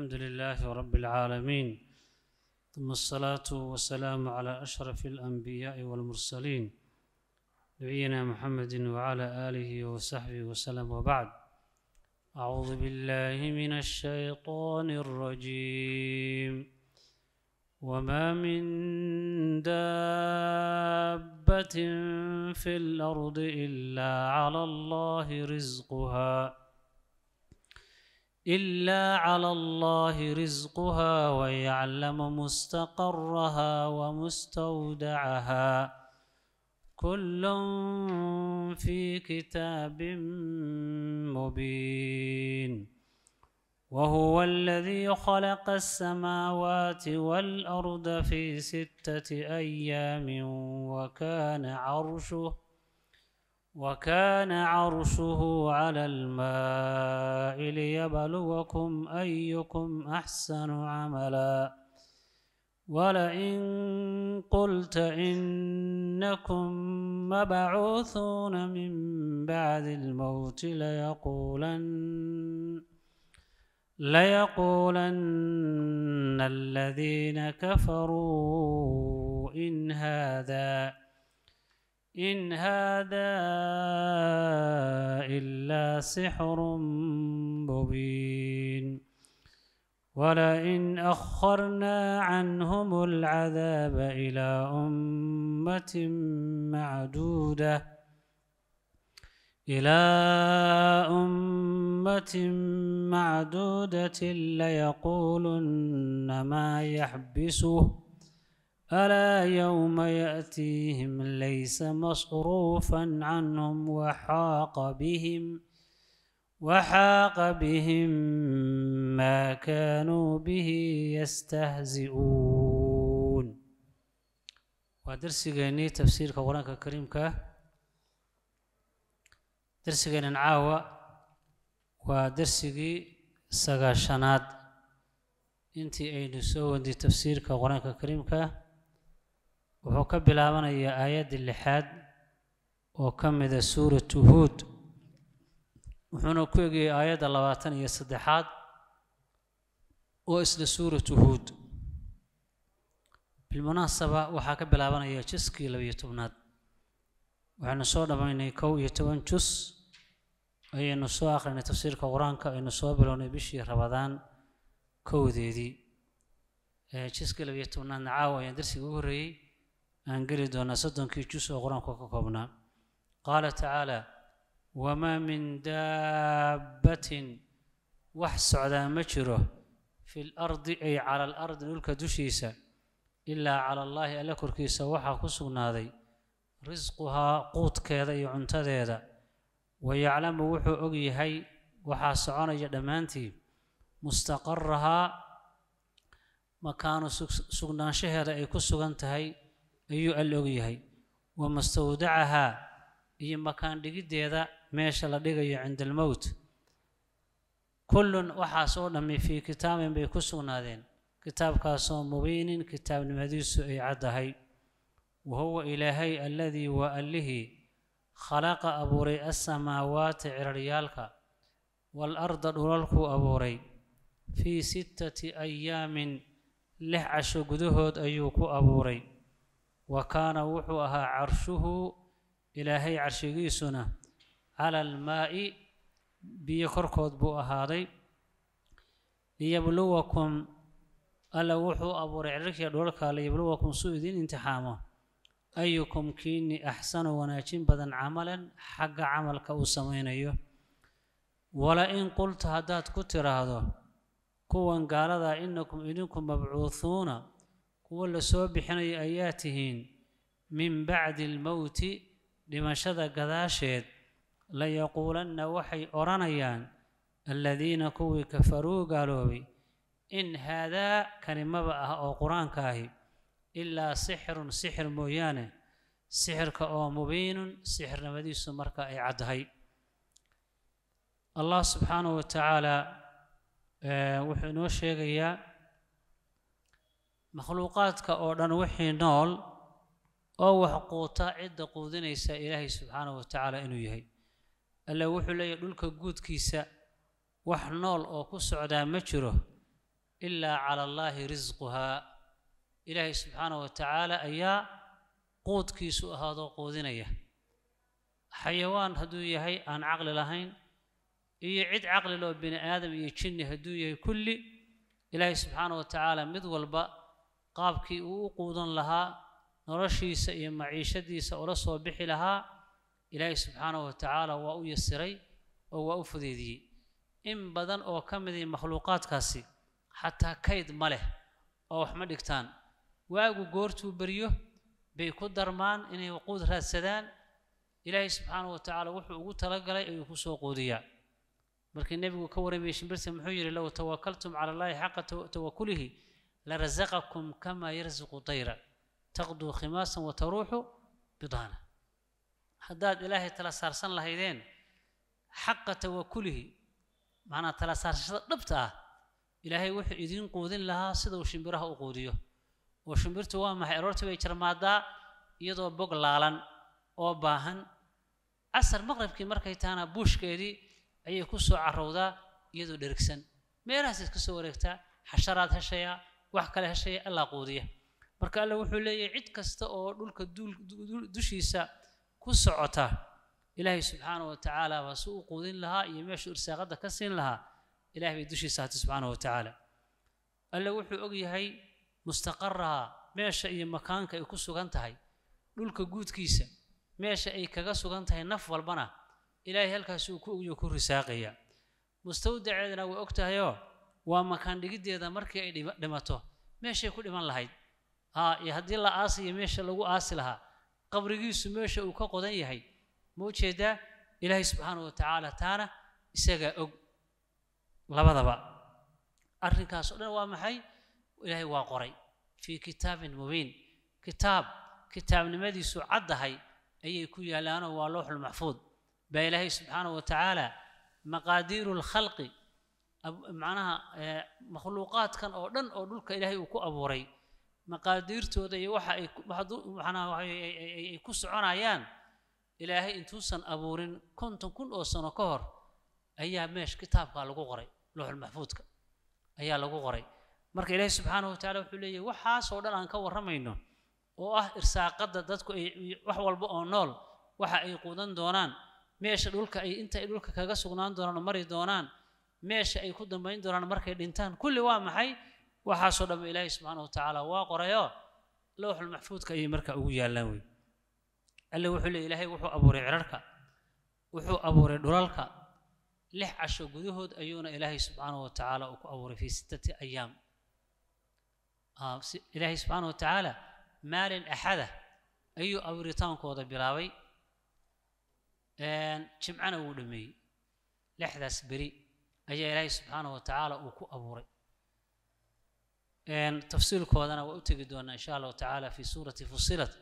الحمد لله رب العالمين ثم الصلاة والسلام على أشرف الأنبياء والمرسلين نبينا محمد وعلى آله وصحبه وسلم وبعد أعوذ بالله من الشيطان الرجيم وما من دابة في الأرض إلا على الله رزقها إلا على الله رزقها ويعلم مستقرها ومستودعها كل في كتاب مبين وهو الذي خلق السماوات والأرض في ستة أيام وكان عرشه وكان عرشه على الماء ليبلوكم أيكم أحسن عملا ولئن قلت إنكم مبعوثون من بعد الموت ليقولن ليقولن الذين كفروا إن هذا إن هذا إلا سحر مبين ولئن أخرنا عنهم العذاب إلى أمة معدودة إلى أمة معدودة ليقولن ما يحبسه ألا يوم يأتيهم ليس مصروفا عنهم وحاق بهم وحاق بهم ما كانوا به يستهزئون ودرسيغيني تفسير قرآن الكريم كا درسيغين عاوة ودرسيغي سغاشانات انتي اي نسوان دي تفسير قرآن الكريم كا wuxuu ka bilaabanayaa aayadda lixaad oo ka mida ah suuratu huud wuxuuna ku egayay aayadda labaatan iyo saddexaad oo isla suuratu huud bilmunaasaba waxaa ka bilaabanaya juskii labiyo tobnaad waxaynu soo dhammaynay kow iyo toban jus ayaynu soo akhrinay tafsiirka qur-aanka aynu soo bilownay bishii rabadaan kowdeedii jiskii labiyo tobnaadna caawa ayaan darsiga ugu horreeyey aan geli doonaa soddonkii jus oo qur-aanku ka koobnaa qaala tacaala wamaa min daabbatin wax socdaa ma jiro fi lardi ay cala alardi dhulka dushiisa ilaa cala allaahi alla korkiisa waxaa ku sugnaaday risquhaa quudkeeda iyo cuntadeeda wa yaclamu wuxuu og yahay waxaa soconaya dhammaantii mustaqarahaa makaanu sugnaanshaheeda ay ku sugan tahay ayuu all ogyahay wamastawdacahaa iyo makaan dhigideeda meesha la dhigayo cinda almowt kullun waxaas oo dhammi fii kitaabin bay ku sugnaadeen kitaabkaasoo mubiinin kitaabnimadiisu ay caddahay wahuwa ilaahay alladii waa allihii khalaqa abuuray asamaawaati ciraryaalka waalarda dhulalkuu abuuray fii sittati ayaamin lix casho gudahood ayuu ku abuuray وكان وحوها عرشه إلى هي إلهي عرشيسنا على الماء بيكركود بو أهادي ليبلوكم ألا وحو أبو رعرك يدولك ليبلوكم دين انتحامه أيكم كيني أحسن وناجين بدن عملا حق عمل كأسمين أيه ولا إن قلت هدات كتر هذا كوان قال إنكم إنكم مبعوثون هو اللي سوبي حنا آياتهن من بعد الموت لمشد قداشد لا يقولن وحي أرانيان الذين كو كفروا قالوا إن هذا كان مبأه أو قرآن كاهي إلا سحر سحر مويانه سحر كأو مبين سحر نبدي سمرك إعدهي الله سبحانه وتعالى آه، وحنو شيخ مخلوقات أو دان وحي نول أو وحقوطا عدة قودين إيسا إلهي سبحانه وتعالى إنو يهي ألا وحو لا يدولك قود كيسا وح نول أو كسع دا مجره إلا على الله رزقها إلهي سبحانه وتعالى أي قود كيسو هذا قودين إيه حيوان هدو يهي أن عقل لهين إيه عد عقل لو بني آدم يجن هدو يهي كل إلهي سبحانه وتعالى مذ والبأ qaabkii uu u quudan lahaa noloshiisa iyo maciishadiisa ula soo bixi lahaa ilaahay subxaanahu wa tacaala waa u yasiray oo waa u fudeediyey in badan oo ka midii makhluuqaadkaasi xataa kayd ma leh oo wax ma dhigtaan waagu goortuu beryo bay ku darmaan inay waquud raadsadaan ilaahay subxaanahu wa tacaala wuxuu ugu talagalay ayuu ku soo quudiyaa markii nebigu ka waramayay shimbirta muxuu yidhi low tawakaltum cala allaahi xaqa tawakulihi لرزقكم كما يرزق طيرا تغدو خماسا وتروح بضانا هداد إلهي تلا سارسان لهيدين حق توكله معنى تلا سارسان نبتا إلهي وحي إذين قودين لها سيدا وشمبرها وقوديه وشنبرت وما إرورت بيجر مادا يدو بقلالا أو باهن أسر مغرب كي مركي تانا بوش كيدي أي كسو عروضا يدو دركسن ميراسيس كسو وريكتا حشرات هشيا wax kale heshay alla quudiya marka alla wuxuu leeyahay cid kasta oo dhulka dushiisa ku socota ilaahay subxaana wa tacaala baa si u quudin lahaa iyo meeshuu irsaaqada ka siin lahaa ilahay bay dushiisa hata subxaana wa tacaala alla wuxuu og yahay mustaqaraha meesha iyo makaanka ay ku sugan tahay dhulka guudkiisa meesha ay kaga sugan tahay naf walbana ilaahay halkaasi uu ku ogyo ku risaaqaya mustawdaceedana waa og tahayoo وما كان دقيقة إذا مر كأي دم دمته مش يكون إيمان لهاي ها يهدي الله آسي مش لو آسي لها قبر جيس مش أو كقدن يهاي مو كدا إلهي سبحانه وتعالى تانا سجى أق لبضة بقى أرني كاسولا وامحي إلهي واقري في كتاب مبين كتاب كتاب نمدي سو عد هاي أي يكون يلانه واللوح المحفوظ بإلهي سبحانه وتعالى مقادير الخلق macnaha eh, makhluuqaadkan oo dhan oo dhulka ilaahay uu ku abuuray maqaadiirtooda iyo waxa ay macnaha ay ku soconayaan ilaahay intuusan abuurin konton kun oo sano ka hor ayaa meesh kitaabkaa lagu qoray looxulmaxfuudka ayaa lagu qoray marka ilaahay subxaana wa tacala wuxuu leeyahy waxaasoo dhan aan ka warramayno oo ah irsaaqadda dadku ay wax walba oo nool waxa ay quudan doonaan meesha dhulka ay inta ay dhulka kaga sugnaan doonaan oo mari doonaan meesha ay ku dambayn doonaan markay dhintaan kulli waa maxay waxaasoo dhan ilaahay subxaana watacaala waa qorayoo lowxul maxfuudka ayay marka ugu yaallaan wey alle wuxuu leeya ilaahay wuxuu abuuray cirarka wuxuu abuuray dhulalka lix casho gudahood ayuuna ilaahay subxaana watacaala uu ku abuuray fii sittati ayaam ilaahay subxaana watacaala maalin axada ayuu abuuritaankooda bilaabay jimcana wuu dhameeyey lixdaas beri ayaa ilaahay subxaanahu watacaala uu ku abuuray tafsiilkoodana waa u tegi doonaa insha allahu tacaala fi suurati fusilat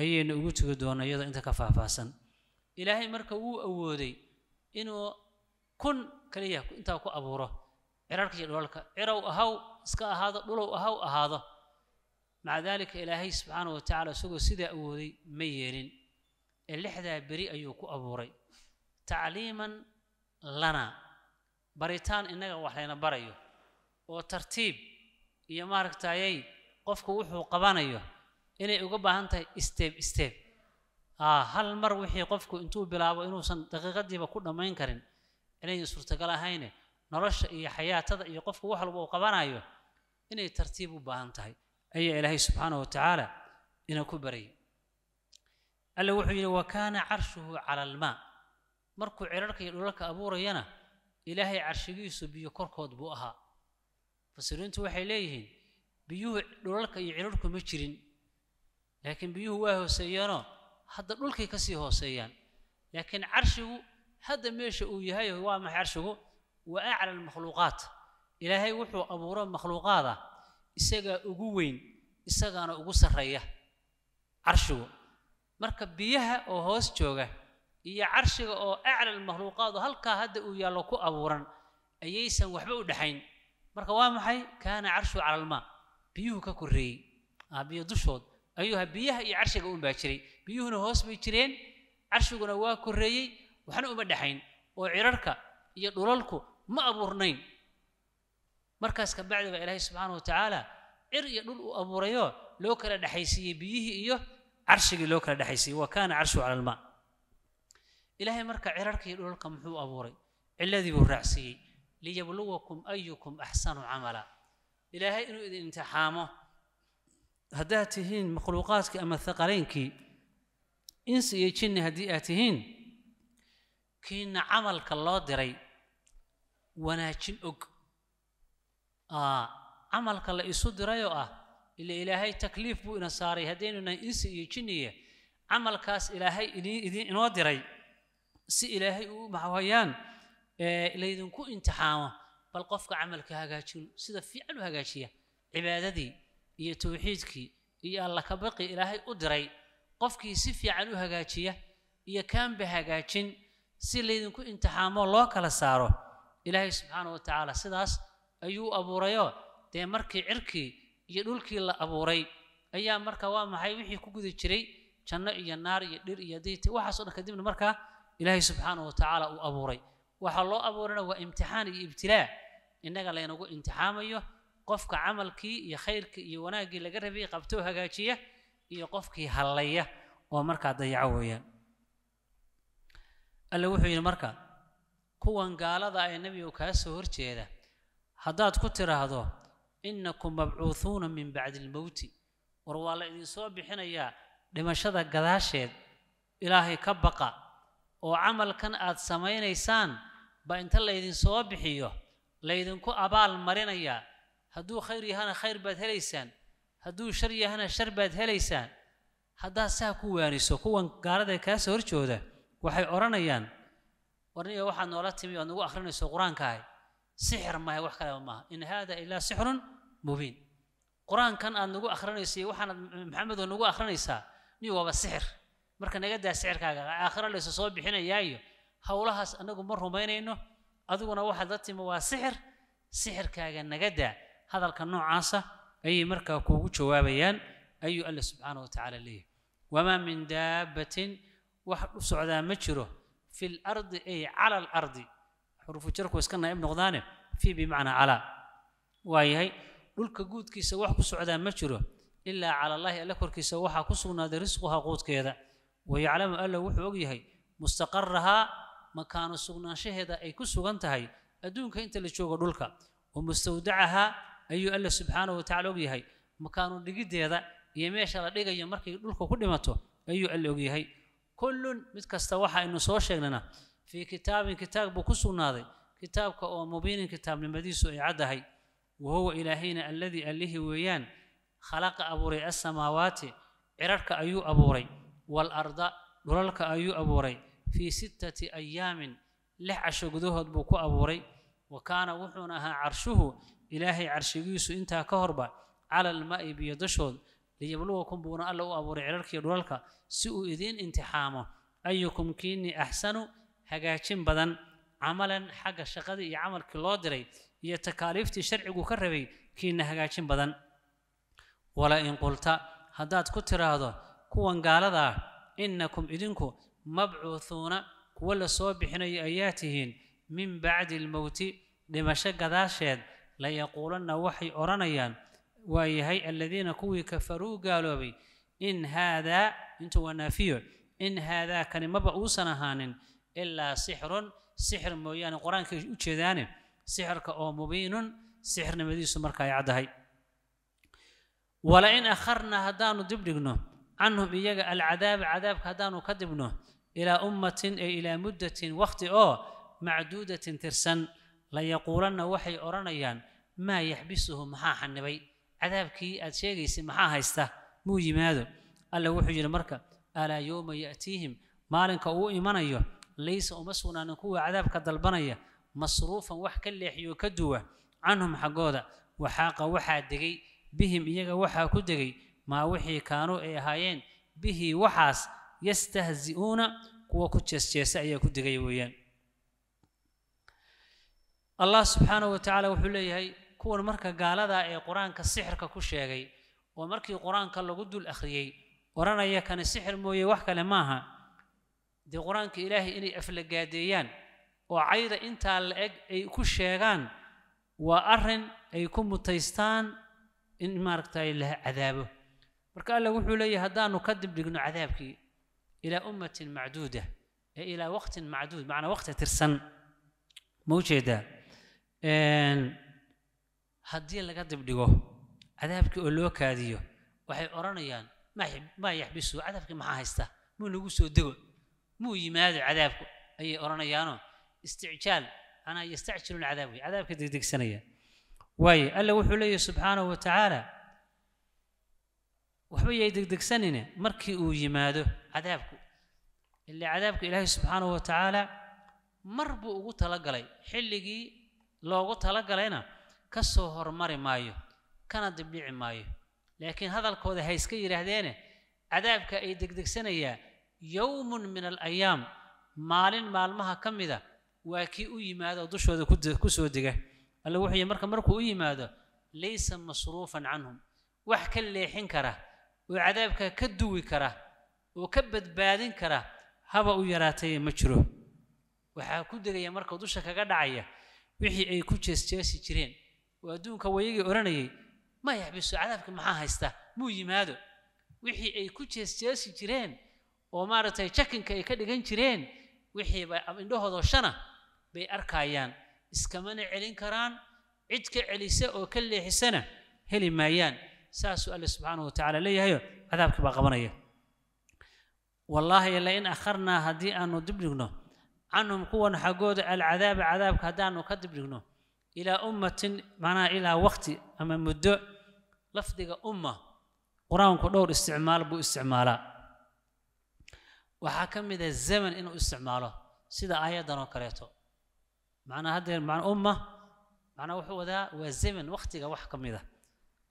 ayayna ugu tegi doonaa iyadoo inta ka faahfaahsan ilaahay marka wuu awooday inuu kun kaliya intaa ku abuuro cirarka iyo dholalka cirow ahaw iska ahaado dhulow ahaw ahaado maca daalika ilaahay subxaanahu watacaala isagoo sidaa awooday ma yeelin ee lixdaa beri ayuu ku abuuray tacliiman lana baritaan innaga wax layna barayo oo tartiib iyo maaragtayay qofku wuxuu qabanayo inay uga baahan tahay steeb steeb ah, hal mar wixii qofku intuu bilaabo inuusan daqiiqadiiba ku dhammayn karin inayn suurtagal ahayne nolosha iyo xayaatada iyo qofku wax walba uu qabanayo inay tartiib u baahan tahay ayaa ilaahay wa tacaala ina ku barayay alla wuxuu yidhi wa kaana carshuhu cala almaa markuu cirarka iyo dhulalka abuurayana ilaahay carshigiisu biyo korkood buu ahaa fasiriintu waxay leeyihiin biyuhu dhulalka iyo cirarku ma jirin laakiin biyuhu waa hooseeyeenoo hadda dhulkay ka sii hooseeyaan laakiin carshigu hadda meesha uu yahay waa maxay carshigu waa acla almakhluuqaat ilaahay wuxuu abuuro makhluuqaada isagaa ugu weyn isagaana ugu sarreeya carshigu marka biyaha oo hoos jooga iyo carshiga oo acla lmakhluuqaad oo halkaa hadda uu yaallo ku abuuran ayaysan waxba u dhexayn marka waa maxay kaana carshu cala biyuhu ka koreeyey ah, biyo dushood ayuuha biyaha iyo carshiga uun baa jiray biyuhuna hoos bay jireen carshiguna waa koreeyey waxna uma dhexayn oo cirarka iyo dhulalku ma abuurnayn markaas kabacdi baa ilaahay wa watacaala cir iyo dhul uu abuurayo loo kala dhexaysiiyey biyihii iyo carshigii loo kala dhexaysiiyey wa kaana carshu cala ilaahay marka cirarkii dhulalka muxuu abuuray ciladii buu raacsiiyey liyabluwakum ayukum axsanu camala ilaahay inuu idin imtixaamo haddaad tihiin makhluuqaadkii ama thaqalaynkii insi iyo jinni haddii aad tihiin kiina camalka loo diray wanaajin og camalka la isu dirayoo ah ila ilaahay takliif buu ina saaray haddaynu nahay insi iyo jinniya camalkaas ilaahay idin inoo diray si ilaahay uu maxawayaan laydinku imtixaamo bal qofka camalka hagaajin sida fiican u hagaajiya cibaadadii iyo tawxiidkii iyo alla ka baqi ilaahay u diray qofkii si fiican u hagaajiya iyo kaanba hagaajin si laydinku imtixaamo loo kala saaro ilaahay subxaana wa tacaala sidaas ayuu abuurayoo dee markii cirkii iyo dhulkii la abuuray ayaa marka waa maxay wixii ku guda jiray janno iyo naar iyo dhir iyo diita waxaasoo dhan kadibna markaa إلهي سبحانه وتعالى أو أبو ري وحال الله أبو ري وإمتحان إبتلاء إنك لا ينقو إمتحان يو قفك عملك يخيرك يوناك لقربي قبتوها قاتية يقفك هلية ومركا ضيعوية ألا وحي المركا كوان قال ذا النبي وكاسور تيدا هداد كتر هذا إنكم مبعوثون من بعد الموت وروا الله إذن صوب بحنا يا لما شذا قداشيد إلهي كبقى oo camalkan aad samaynaysaan ba inta laydin soo bixiyo laydinku abaal marinayaa hadduu khayr yahana khayr baad helaysaan hadduu shar yahana shar baad helaysaan haddaad saa ku waaniso kuwan gaalada kaasoo horjooda waxay odhanayaan warniga waxaad noola timi oad nagu akhrinayso qur-aankaahi sixir maahe wax kale maaha in haada ilaa sixrun mubiin qur-aankan aad nagu akhrinayso iyo waxaanad maxamedo nagu akhrinaysaa ni waaba sixir marka naga daa sicirkaaga aakhira la soo bixinayaayo hawlahaas anagu ma rumaynayno adiguna waxaad la timi waa sixir sixirkaaga naga daa hadalka noocaasa ayay markaa kuugu jawaabayaan ayuu alla subxaana wa tacaala leeyahy wamaa min daabbatin wax u socdaa ma jiro fi lardi ay cala alardi xurufu jarku iska naaib noqdaane fi bimacnaa calaa waa yahay dhulka guudkiisa wax ku socdaa ma jiro ilaa cala allahi alle korkiisa waxaa ku sugnaaday risquhaa quudkeeda ويعلم الله وحو ogyahay mustaqaraha makaano sugnaanshaheeda ay ku sugan tahay adduunka inta la joogo dhulka wa mustawdacaha ayuu alla subxaanahu watacaala ogyahay makaano dhigideeda iyo meesha la dhigayo markay dhulka ku dhimato ayuu alla ogyahay kullun mid kasta waxa aynu soo sheegnana fii kitaabin kitaab buu ku sugnaaday kitaabka oo mubiinin kitaabnimadiisu ay caddahay wahuwa ilaahayna alladii allihii weeyaan khalaqa abuuray asamaawaati cirarhka ayuu abuuray والأرض دولالك أيو أبوري في ستة أيام لح عشو قدوهد بوكو أبوري وكان وحونها عرشه إلهي يسو إنتا كهربا على الماء بيدشود ليبلوكم بونا الله أبوري عرالك دولالك سوء إذين انتحامه أيكم كيني أحسن هجاجين بدن عملا حق شقدي عمل كلادري يتكاليف تشرع كربي كيني هجاجين بدن ولا إن قلت هداد كتر هذا kuwan gaalada ah innakum idinku mabcuuthuuna kuwa la soo bixinayo ayaa tihiin min bacdi almowti dhimasho gadaasheed layaquulanna waxay odhanayaan waa yahay aladiina kuwii kafaruu gaaloobay in haadaa intu waa naafiyo in haadaa kani maba uusan ahaanin ilaa sixrun sixir mooyaane qur-aankay u jeedaane sixirka oo mubiinun sixirnimadiisu marka ay caddahay wala in akharna haddaanu dib dhigno canhum iyaga alcadaaba cadaabka haddaanu ka dibno ilaa ummatin ee ilaa muddatin wakhti oo macduudatin tirsan la yaquulanna waxay odhanayaan maa yaxbisuhu maxaa xanibay cadaabkii aada sheegaysay maxaa haysta muu yimaado alla wuxuu yidhi marka alaa yowma ya'tiihim maalinka uu imanayo laysa uma sugnaanin kuwa cadaabka dalbanaya masruufan wax ka leexiyoo ka duwa canhum xaggooda waxaaqa waxaa degay bihim iyaga waxaa ku degay ما وحي كانوا إيهايين به وحاس يستهزئون كوا كتشس جيسا الله سبحانه وتعالى وحي لي هاي كوا المركة قال هذا إيه قرآن كالسحر كوشي هاي ومركة قرآن كاللغد الأخري ورانا إيه كان السحر موي وحكا لماها دي قرآن كإلهي إني أفلقاديان وعيدة إنتا لأج أي كشيغان وأرن أي كم متيستان إن ماركتا إله عذابه marka alla wuxuu leeyahay haddaanu ka dibdhigno cadaabkii ilaa ummatin macduuda ee ilaa waqtin macduud macnaa waqti tirsan ma ujeedaa haddii laga dibdhigo cadaabkii oo loo kaadiyo waxay odhanayaan maa yaxbisu cadaabkii maxaa haysta muu nagu soo dego muu yimaado cadaabku ayay odhanayaanoo isticjaal manaa yastacjiluuna cadaab wey cadaabka degdegsanaya waaye alla wuxuu leeyahay subxaanahu wa tacaala waxba yay degdegsanine markii uu yimaado cadaabku ilaa cadaabku ilaahay subxaanahu wa tacaala mar buu ugu talagalay xilligii loogu talagalayna ka soo hormari maayo kana dibdhici maayo laakiin hadalkooda ha iska yidhaahdeene cadaabka ay degdegsanayaa yowmun min alayaam maalin maalmaha ka mida waa kii u yimaado oo dushooda ku soo dega alla wuxuu yihi marka markuu u yimaado laysa masruufan canhum wax ka leexin kara oo cadaabka ka duwi kara oo ka badbaadin kara haba u yaraatay ma jiro waxaa ku degaya marka dusha kaga dhacaya wixii ay ku jeesjeesi jireen oo adduunka wayagii odhanayay ma yaxbiso cadaabka maxaa haysta muu yimaado wixii ay ku jeesjeesi jireen oo maaragtay jakinka ay ka dhigan jireen wixiiba indhahoodoo shana bay arkayaan iskamana celin karaan cid ka celisa oo ka leexisana heli maayaan ساسو الله سبحانه وتعالى لي ليه عذاب كبا قبنية والله إلا إن أخرنا هدي أنو دبلغنا عنهم قوة حقود العذاب عذاب كدانو وكدبلغنا إلى أمة معنا إلى وقت أما مدو لفظك أمة قرآن كدور استعمال بو استعمالا وحكم إذا الزمن إنه استعماله سيدا آية دانو كريتو معنا هذه معنا أمة معنا وحو ذا وزمن وقتك وحكم إذا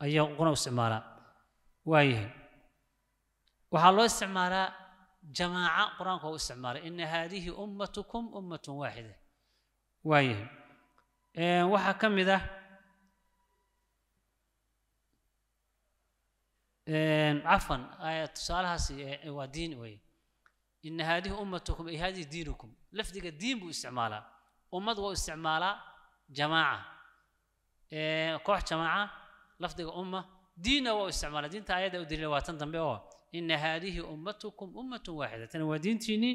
ayaa uquna u isticmaalaa waayahay waxaa loo isticmaalaa jamaaca qur-aanka u isticmaalay ina haadihi ummatukum ummatun waaxida waayahay waxaa ka mid ah عفوا سؤالها ودين وي إن هذه أمتكم أي هذه دينكم لفظك الدين باستعمالها أمة واستعمالها جماعة كوح جماعة lafdiga umma diina waa u isticmaalay diinta aayadda u daliila waatan dambe oo ina haadihi ummatukum ummatun waaxida tani waa diintiinnii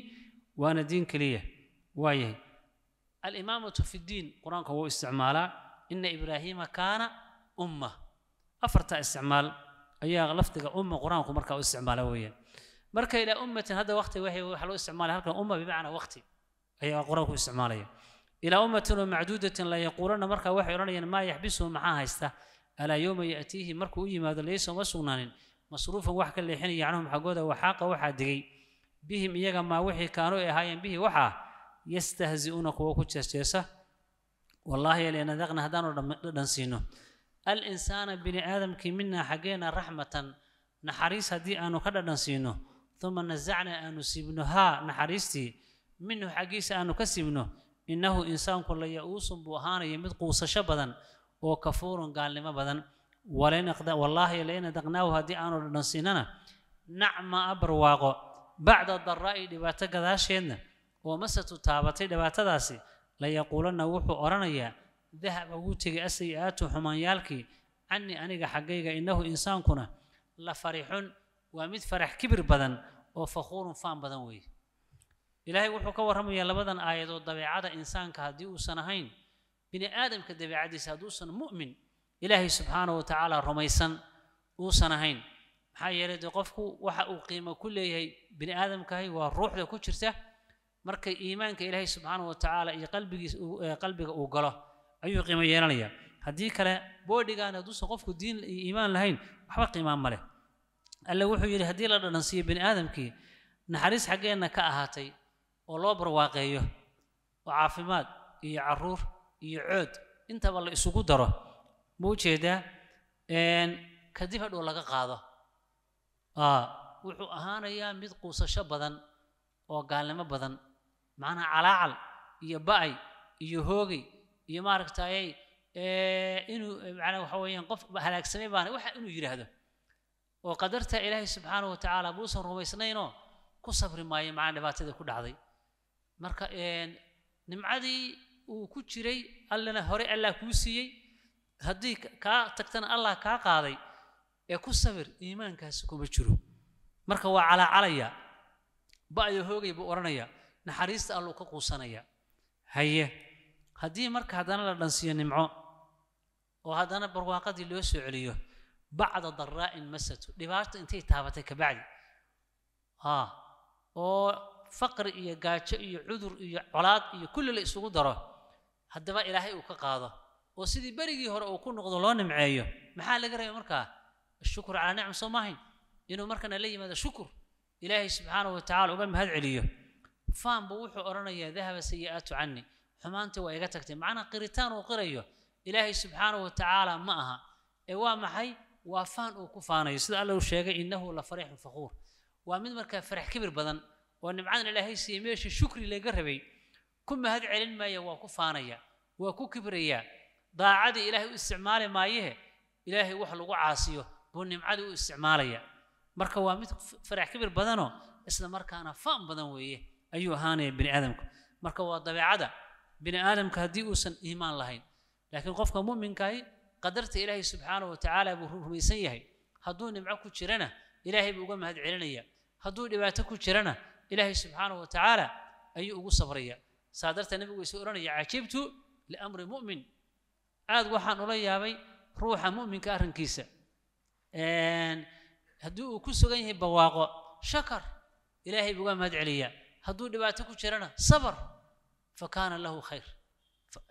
waana diin keliya waayahay alimaamatu fi ddiin qur-aanka wuu isticmaalaa ina ibraahiima kaana umma afartaa isticmaal ayaa lafdiga umma qur-aanku markaa u isticmaala weeyaan marka ilaa ummatin hadda waqti waxaa loo isticmaalaya halkan umma bimacnaa waqti ayaa qur-aanku isticmaalaya ilaa ummatin oo macduudatin la yaquulanna markaa waxay odhanayaan maa yaxbisuhu maxaa haysta ألا يوم يأتيه مركو إيما ذا ليس وسنان مصروفا وحكا حين يعنهم حقودا وحاقا وحادري بهم إيقا ما وحي كانوا إهايين به وحا يستهزئون قوكو تشترسة والله يلي نذقنا هدان ودنسينو الإنسان بن آدم كي منا حقينا رحمة نحاريس هدي أنو كدا دنسينو ثم نزعنا أنو سيبنها نحريستي منه حقيس أنو كسبنو إنه إنسان كل يؤوس بوهان يمد قوس شبذا oo kafuurun gaalnimo badan wallaahi laynadaqnaahu haddii aanu dhadhan siinana nacma abarwaaqo bacda daraa'i dhibaato gadaasheedna oo masatu taabatay dhibaatadaasi layaquulanna wuxuu odhanayaa dahaba wuu tegay asayi'aatu xumaanyaalkii canii aniga xaggayga innahu insaankuna la farixun waa mid farax kibir badan oo fakhuurun faan badan weeye ilaahay wuxuu ka warramayaa labadan aayadood dabeecada insaanka haddii uusan ahayn بني آدم كدبي عدي سادوسن مؤمن إلهي سبحانه وتعالى رميسن أوسن هين حي يرد قفكو وحا أقيم كل بني آدم كهي والروح لكو شرته مرك إيمان كإلهي سبحانه وتعالى إي قلبك قلبك أو قلو أي قيمة يرانيا هديك لا بودي كان دوس قفكو دين إيمان لهين وحا قيمة مالي ألا وحو يري هديلا ننسي بني آدم كي نحرس حقين كأهاتي ولو برواقيه وعافمات يعرور إيه iyo cood intaba la isugu daro ma ujeedaa kadib hadhow laga qaado wuxuu ahaanayaa mid quusasho badan oo gaalnimo badan macnaha calaacal iyo ba'ay iyo hoogay iyo maaragtayay inuu macnaa waxa weeyaan qof halaagsamay baana waxa inuu yidhaahdo oo qadarta ilaahay subxaanahu watacaala buusan rumaysnaynoo ku sabri maayo macnaa dhibaatada ku dhacday marka nimcadii uu ku jiray allana hore allah kuu siiyey haddii kaa tagtana allah kaa qaaday ee ku sabir iimaankaasi kuma jiro marka waa calaacalaya ba'yo hoogay buu odhanaya naxariista alluu ka quusanaya haye haddii marka haddana la dhansiiyo nimco oo haddana barwaaqadii loo soo celiyo bacda daraa'in masatu dhibaata intay taabatay kabacdi oo faqri iyo gaajo iyo cudur iyo colaad iyo kulli la isugu daro haddaba ilaahay uu ka qaado oo sidii berigii hore uu ku noqdo loo nimceeyo maxaa laga rabay markaa ashukur calaa nicam soo maahayn inuu markana la yimaado shukur ilaahay subxaanahu watacala uga mahad celiyo faanbu wuxuu odhanayaa dahaba sayi'aatu cani xumaanta waa iga tagtay macnaa qiritaan uu qirayo ilaahay subxaanahu wa watacaala ma aha ee waa maxay waa faan uu ku faanayo sida alla uu sheegay innahu la fariixun fakuur waa mid markaa farax kibir badan oo nimcadan ilaahay siiyey meeshii shukri laga rabay ku mahad celin maaya waa ku faanaya waa ku kibrayaa daacadii ilaahay u isticmaali maayee ilaahay wax lagu caasiyo buu nimcadii u isticmaalaya marka waa mid farax kibir badanoo isla markaana faan badan weeye ayuu ahaanaya bini aadamka marka waa dabeecada bini aadamka haddii uusan iimaan lahayn laakiin qofka mu'minkaahi qadarta ilaahay subxaana wa tacaala buu rumaysan yahay hadduu nimco ku jirana ilaahay buu uga mahad celinaya hadduu dhibaato ku jirana ilaahay subxaana wa tacaala ayuu ugu sabraya سادرت النبي سؤرني عجبت لأمر مؤمن عاد وحان أولي يابي روح مؤمن كارن كيسة أن هدو كسو غنه بواقع شكر إلهي بقى مهد عليا هدو دباتكو شرنا صبر فكان له خير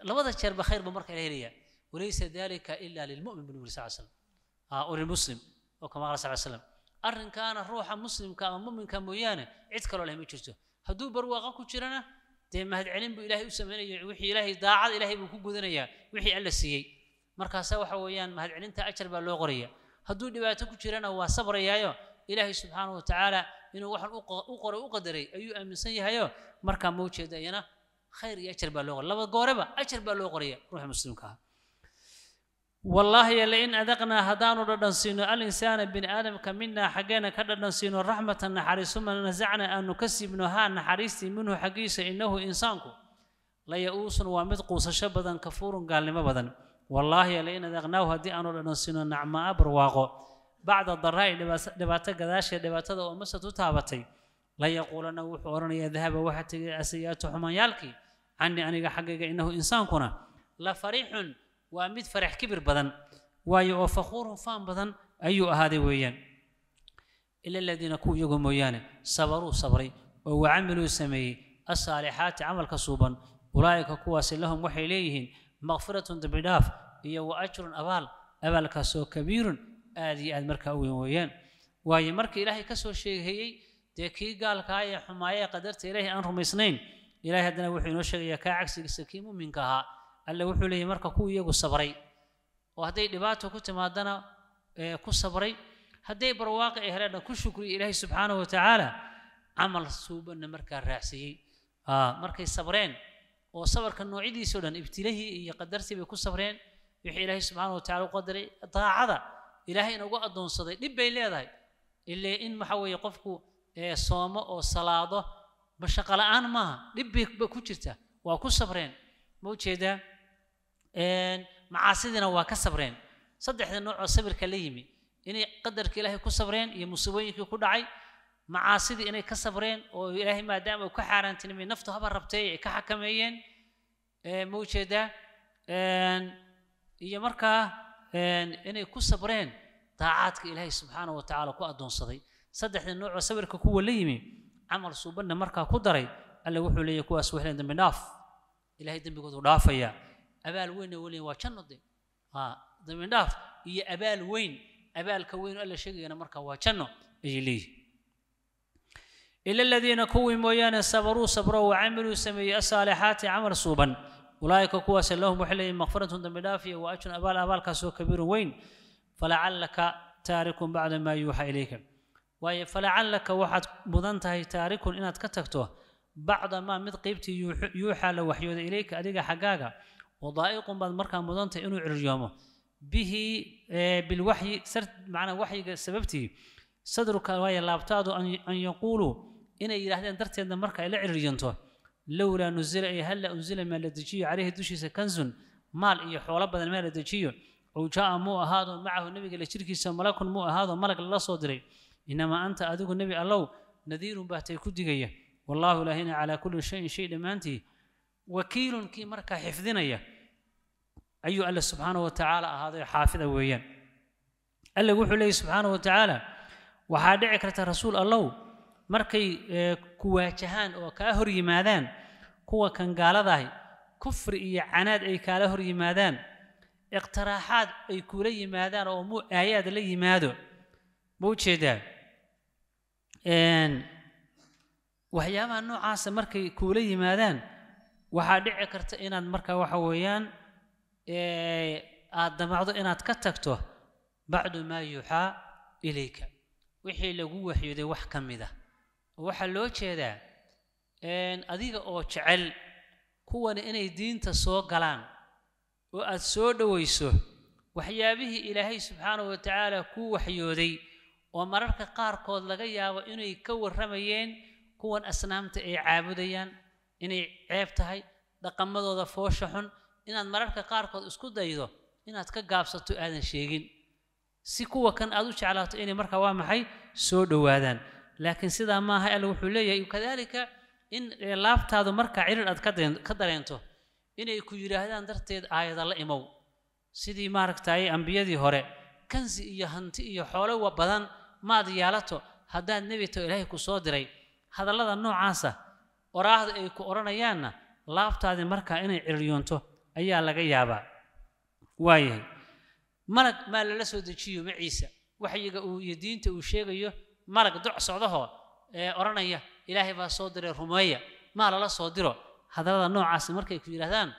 لماذا شر بخير بمرك إلهي وليس ذلك إلا للمؤمن بن صلى الله عليه وسلم أو للمسلم وكما قال صلى الله عليه وسلم أرن كان روح مسلم كان مؤمن كان مويانا عدك الله لهم يجرته هدو برواقع كو dee mahadcelin buu ilaahay u samaynayo wixii ilaahay daacad ilaahay buu ku gudanayaa wixii alla siiyey markaasa waxa weeyaan mahadcelinta ajar baa loo qoraya hadduu dhibaato ku jirana waa sabrayaayo ilaahay subxaanah wa watacaala inuu waxaan u qoray u qadaray ayuu aaminsan yahayo markaa mawjeeda iyana khayr iyo ajar baa loo qoray laba gooreba ajar baa loo qoraya ruuxa muslimka ah والله يا لئن أذقنا هدان ردنسينو الإنسان بن آدم كمنا حقنا كردنسينو رحمة نحريس ثم نزعنا أن نكسب نها نحريس منه حقيس إنه إنسانك لا يؤوس ومد قوسش كفور قال لما بدن والله يا لئن أذقناه هدي أن ردنسينو نعماء برواقو بعد الضراء دباتة قداشة دباتة ومسة تتابتي لا يقول أنا وحورن يذهب وحتى أسيات حمان يالكي عني أنا حقق إنه إنسان كنا لفريح ومد فرح كبر بدن وايو فخور فان بدن أيو هذه ويان إلا الذين كو يقوم ويانا صبروا صبري وعملوا سمي الصالحات عمل كصوبا أولئك كواس لهم وحي إليهم مغفرة دبداف إيا وأجر أبال أبال كسو كبير آدي المركة أوي ويان واي مركة إلهي كسو شيء هي دكي قال كاي حماية قدرت إليه أن رمي إلهي هدنا وحي نوشي يا كاعكس سكيم منكها alla wuxuu leeyahay marka ku iyagu sabray oo hadday dhibaato ku timaadana ku sabray hadday barwaaqi ay heleena ku shukriya ilaahay subxaanahu watacaala camal suubanna markaa raacsiiyey markay sabreen oo sabarka noocyadiisoo dhan ibtilihii iyo qadartii bay ku sabreen wixii ilaahay subxaanahu watacaala u qadaray daacada ilaahayna uga addoonsaday dhib bay leedahay ilaa in waxa weeye qofku soomo oo salaado mashaqo aan maaha dhib bay ku jirtaa waa ku sabreen ma ujeedaa macaasidina waa ka sabreen saddexda nooc oo sabirka la yimi inay qadarka ilaahay ku sabreen iyo musiibooyinkii ku dhacay macaasidii inay ka sabreen oo ilaahay maadaama uu ka xaaraantinimay naftu haba rabtay ay ka xakameeyeen ma ujeedaa iyo markaa inay ku sabreen daacaadka ilaahay subxaana wa tacaala ku addoonsaday saddexda nooc oo sabirka kuwa la yimi camal suubanna markaa ku daray alla wuxuu leeyahy kuwaas wehleen dembi dhaaf ilaahay dembigoodu dhaafayaa أبال وين weliin واشن janno ها iyo داف هي أبال وين أبال كوين ولا شيء أنا مركب ayay إجلي إلا الذين كوي مويانا صبروا صبروا وعملوا سمي الصالحات عمل صوبا أولئك كواس لهم وحلي مغفرة دم داف واشن أبال أبال كسو كبير وين فلعلك تارك بعد ما يوحى إليك فلعلك واحد مدنته تارك إن أتكتكته بعد ما مد قيبتي يوحى لوحيود إليك أديك حقاقة wadaa'iqun baad markaa mudantahay inuu ciriryoomo bihi bilwaxyi manaa waxyiga sababtii sadruka waaye laabtaadu an yaquuluu inay yidhaahdeen darteedna marka ay la ciriyanto lowlaa nuzila ay halla unzila maa la dejiyo calayhi dushiisa kanzun maal iyo xoolo badan maa la dejiyo ow jaa'a muu ahaado macahu nebiga la jirkiisa malakun muu ahaado malag lala soo diray inamaa anta adigu nebi allow nadiirun baa tay ku digaya wallaahu ilaahina calaa kulli shayin shay dhammaantii وكيل كي مركا حفظنا يا أيو الله سبحانه وتعالى هذا حافظ ويا الله وحو لي سبحانه وتعالى وحادع كرت رسول الله مركي آه، كواجهان وكاهر يمادان كوا كان قال ذاهي كفر إي عناد أي كالهر يمادان اقتراحات أي كولي يمادان أو مو آيات لي يمادو بوشي ده إن وحيا ما نوع عاصم مركي كولي يمادان waxaa dhici karta inaad marka waxa weeyaan aad damacdo inaad ka tagto bacdu maa yuuxaa ilayka wixii lagu waxyooday wax ka mid ah waxaa loo jeedaa adiga oo jecel kuwana inay diinta soo galaan oo aad soo dhowayso waxyaabihii ilaahay subxaanahu wa tacaala kuu waxyooday oo mararka qaarkood laga yaabo inay ka warramayeen kuwan asnaamta ay caabudayaan inay ceeb tahay dhaqamadooda foosha xun inaad mararka qaarkood isku daydo inaad ka gaabsato aadan sheegin si kuwa kan aad u jeclaato inay markaa waa maxay soo dhowaadaan laakiin sidaa maaha alla wuxuu leeyahay kadaalika in laabtaadu markaa cirir aad ka dareento inay ku yidhaahdaan darteed aayada la imow sidii maaragtay ambiyadii hore kansi iyo hanti iyo xoolo badan maad yaalato haddaad nebi tao ilaahay ku soo diray hadallada noocaasa oraahda ay ku odhanayaanna laabtaadii markaa inay ciriryoonto ayaa laga yaabaa waayahay malag maa lala soo dejiyo maciisa waxyiga uu iyo diinta uu sheegayo malag doc socdahoo ee odhanaya ilaahay baa soo diray rumeeya maa lala soo diro hadalada noocaasi markay ku yidhahdaan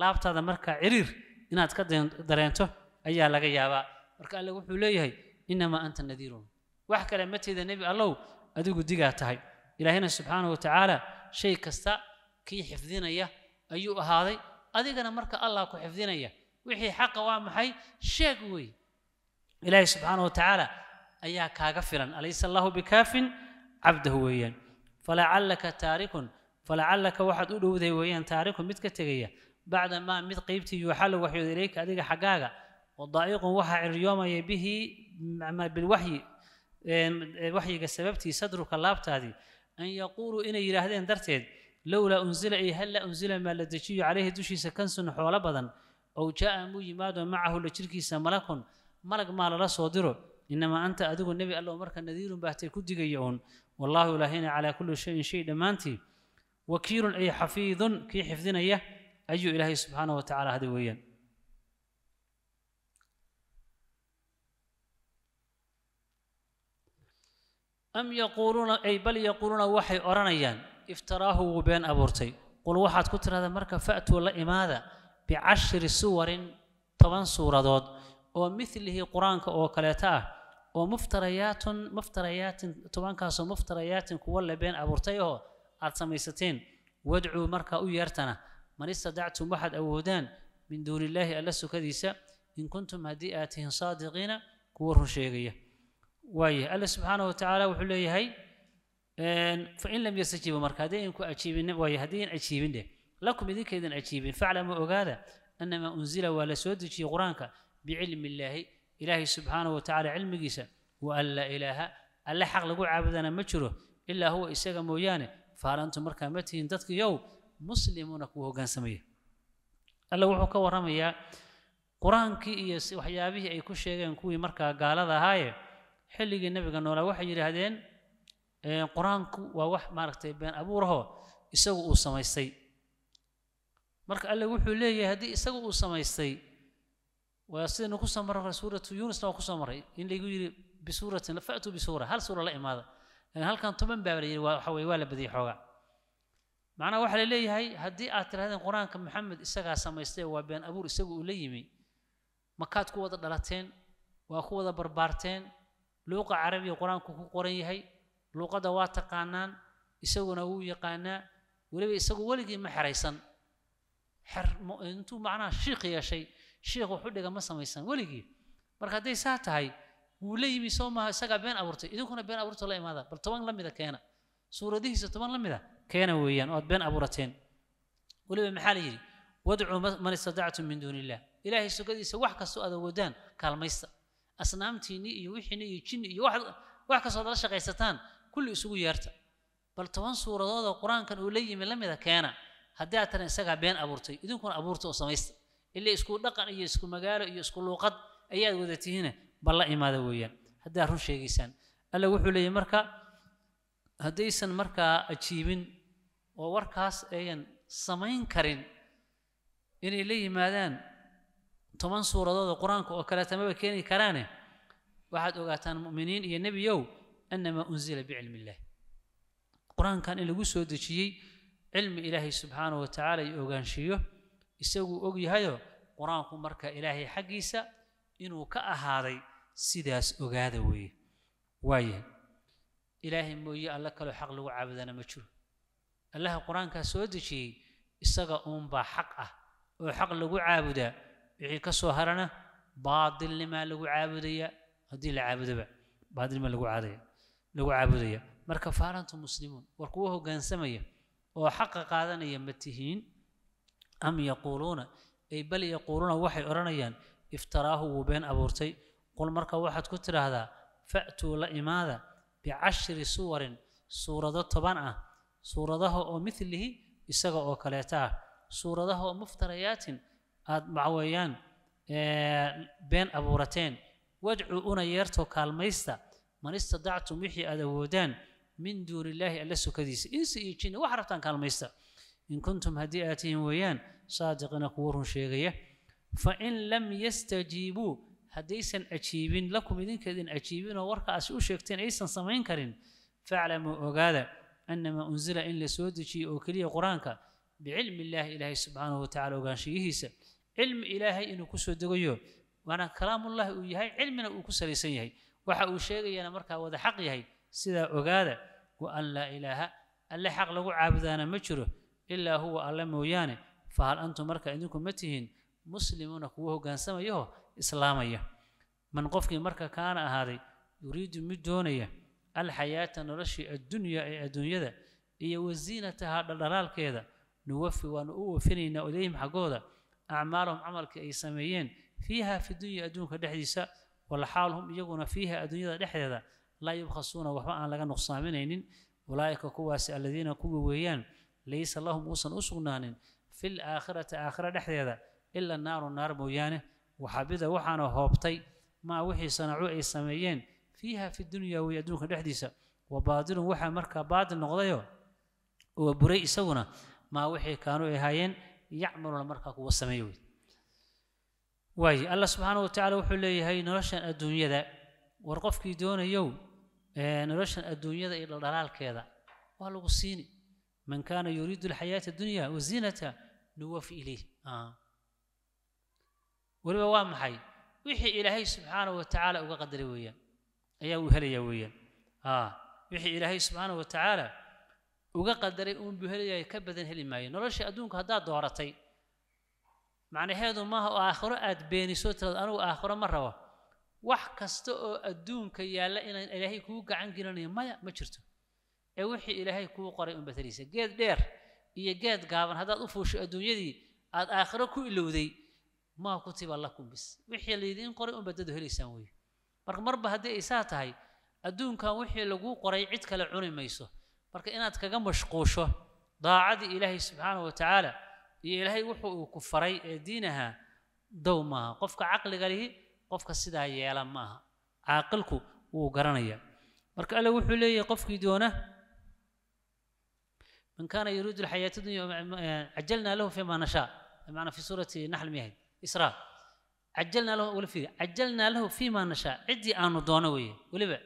laabtaada markaa ciriir inaad ka dareento ayaa laga yaabaa marka alle wuxuu leeyahay inamaa anta nadiirun wax kale mateeda nebi allow adigu digaa tahay ilaahina subxaanah wa tacaala شيء كستا كي حفظين يا هذه هذي أذيكنا مرك الله كو حفظين يا وحي حق وام حي شيء إلهي سبحانه وتعالى أيا كافرا أليس الله بكاف عبده ويا فلعلك تارك فلعلك واحد أدو ذي ويا تارك متك تجيا بعد ما مت قيبتي يحل وحي إليك أذيك حقاقة وضائق وحى اليوم به بالوحي وحي سببتي صدرك اللابت هذه أن يقولوا إن يراهدين درتيد لولا أنزل أي هل أنزل ما لدشي عليه دشي سكنس حول بدن أو جاء مجماد معه لشركي سملك ملك مال رأس ودرو إنما أنت أدوك النبي الله مرك نذير بهتي كدك يون والله لا هنا على كل شيء شيء دمانتي وكير أي حفيظ كي حفظنا إياه أجو إلهي سبحانه وتعالى هدويا am yaquuluuna ay bal yaquuluuna waxay odhanayaan iftaraahu wuu been abuurtay qul waxaad ku tirahdaa marka fa'tuu la imaada bicashiri suwarin toban suuradood oo midlihi qur-aanka oo kaleeta ah oo muftarayaatun muftarayaatin tobankaasoo muftarayaatin kuwa le been abuurtay oo aada samaysateen wadcuu markaa u yeertana man istadactum waxaad awoodaan min duunillaahi alla sukadiisa in kuntum haddii aatihin saadiqiina kuwa run sheegaya وايه الله سبحانه وتعالى وحلو يهي فإن لم يستجيبوا مركادين إنكو أجيبين وايه هدين أجيبين ده لكم إذن كيدن أجيبين فاعلموا أغادة أنما أنزل ولا سودتي قرانك بعلم الله إلهي سبحانه وتعالى علم جيسا وأن لا إله ألا حق لقوع عبدنا مجره إلا هو إساق مويانه فأنتم مركامتين دتك يو مسلمون كوه قنسمية الله وحكا ورمي قرانك إيس وحيابه أي كل شيء كوي مركا قال هذا xilligii nabiga noolaa waxay yidhaahdeen qur-aanku waa wax maaragtay been abuurahoo isagu uu samaystay marka alle wuxuu leeyahay haddii isagu uu samaystay waa sidaynu ku soo maray suuratu yuunusna waa ku soo maray in laygu yidhi bisuuratin fa'tuu bisuura hal suura la imaada laakiin halkan toban baa la yidhi waxa weye waa la badiyey xoogaa macnaha waxaa la leeyahay haddii aad tirahdeen qur-aanka maxamed isagaa samaystay waa been abuur isagu uu la yimi makaad ku wada dhalateen waa ku wada barbaarteen لوقا عربي قران كوكو قران يهي لوقا دواتا قانان يسوغنا هو يقانا ولو يسوغ ولدي محريسن حر م... معنا شيخ يا شيء شيخ وحده ما سميسن ولدي بركا دي ساعتا هاي ولي بيسوما سكا بين ابورتي اذا كنا بين ابورتي لاي ماذا بالطوان لمدا كينا سورة دي ستوان لمدا كينا ويان وات بين ابورتين ولو محالي وادعوا من استطعتم من دون الله إلهي سكدي سوحك السؤال ودان كالميسر asnaamtiinii iyo wixiini iyo jinni iyo wax kastoo dala shaqaysataan kulli isugu yeerta bal toban suuradoodoo qur-aankan uu la yimi la mida keena haddii aad isagaa been abuurtay idinkuna abuurta oo samaysta ilaa isku dhaqan iyo isku magaalo iyo isku luuqad ayaad wada tihina bal la imaada weeyaan haddaa run sheegaysaan alla wuxuu leeyahy marka haddaysan markaa ajiibin oo warkaas ayan samayn karin inay la yimaadaan toban suuradooda qur-aanka oo kaleeta maba keeni karaane waxaad ogaataan muminiin iyo nebiyow annamaa unzila bicilmi illah qur-aankan in lagu soo dejiyey cilmi ilaahay subxaanahu watacaala iyo ogaanshiyo isaguu og yahayo qur-aanku marka ilaahay xaggiisa inuu ka ahaaday sidaas ogaada weeye waayahay ilaahay mooye alla kaloo xaq lagu caabudana ma jiro allaha qur-aankaa soo dejiyey isaga uunbaa xaq ah oo xaq lagu caabudaa wixii ka soo harana baadilnimaa lagu caabudaya haddii la caabudaba baadilnima lagu caadaya lagu caabudaya marka faalantu muslimuun war kuwa hoggaansamaya oo xaqa qaadanaya ma tihiin am yaquuluuna ay bal yaquuluuna waxay odhanayaan iftaraahu wuu been abuurtay qul marka waxaad ku tidhaahdaa fa'tuu la imaada bicashri suwarin suurado toban ah suuradaha oo midlihi isaga oo kaleeta ah suuradaha oo muftarayaatin aad waxa weeyaan been abuurateen wadcuu una yeerto kaalmaysta man istadactum wixii aad awoodaan min duuni illaahi alla sokadiisa insi iyo jinni wax rabtaan kaalmaysta in kuntum haddii aad tihiin weeyaan saadiqina kuwa run sheegaya fain lam yastajiibuu haddaysan ajiibin lakum idinka idin ajiibinoo warkaasi u sheegteen aysan samayn karin faclamuu ogaada anama unzila in la soo dejiyo oo keliya qur-aanka bicilmi illaahi ilaahay subxaanahu watacaala ogaanshiyihiisa cilmi ilaahay inuu kusoo degayo waana kalaamullahi uu yahay cilmina uu ku salaysan yahay waxa uu sheegayana markaa wada xaq yahay sidaa ogaada wa an laa ilaaha alle xaq lagu caabudaana ma jiro ilaa huwa alle mooyaane fahal antum marka idinku ma tihiin muslimuuna kuwa hoggaansamayao islaamaya man qofkii marka kaana ahaaday yuriidu mid doonaya alxayaata noloshii addunyaa ee adduunyada iyo wasiinatahaa dhaldhalaalkeeda nuwafi waanu u wafinaynaa ilayhim xaggooda أعمالهم عمل أي سميين فيها في الدنيا أدونك دحديسة ولا حالهم يجون فيها الدنيا دحديسة لا يبخسون وفاء على نقصانين أولئك كواس الذين كوويان ليس لهم أوسن أسغنان في الآخرة آخرة دحديسة إلا النار النار بويانة وحبذا وحانا هوبتي ما وحي صنعوا أي سميين فيها في الدنيا ويدونك دحديسة وبادر وحى مركا بعد النقضيو وبري سونا ما وحي كانوا يهاين يعملون مركا كو سميوي واي الله سبحانه وتعالى وحو ليهي نرشا الدنيا ذا ورقف كي دون يوم آه، نرشا الدنيا ذا الى ضلال كذا والله سيني من كان يريد الحياة الدنيا وزينتها نوف إليه آه. ولو وام حي وحي إلهي سبحانه وتعالى وقدر ويا أيه وهل يا ويا آه وحي إلهي سبحانه وتعالى uga qadaray uunbuu helayahay ka badan heli maayo noloshii adduunku haddaad dooratay macnaheedu maaha oo aakhiro aada beeniso tiraado anigu aakhiro ma rabo wax kasta oo adduunka yaalla inaan ilaahay kuu gacan gelinayo maya ma jirto ee wixii ilaahay kuu qoray un bataraysa geed dheer iyo geed gaaban haddaad u fuusho adduunyadii aada aakhiro ku ilowday maa kutiba lakum bis wixii laydiin qoray un badadu helaysaan weeye marka marba haddii aysaa tahay adduunkan wixii laguu qoray cid kale cuni mayso marka inaad kaga mashquusho daacadii ilaahay subxaanahu tacaala iyo ilaahay wuxuu uu ku faray ee diinaha dow maaha qofka caqliga lihi qofka sidaa yeela maaha caaqilku wuu garanayaa marka alle wuxuu leeyahay qofkii doona man من كان يريد الحياة الدنيا عجلنا له فيما نشاء معنا في سورة نحل ميهد إسراء عجلنا له ولا في عجلنا له nashaa ciddii aanu doono weeye weliba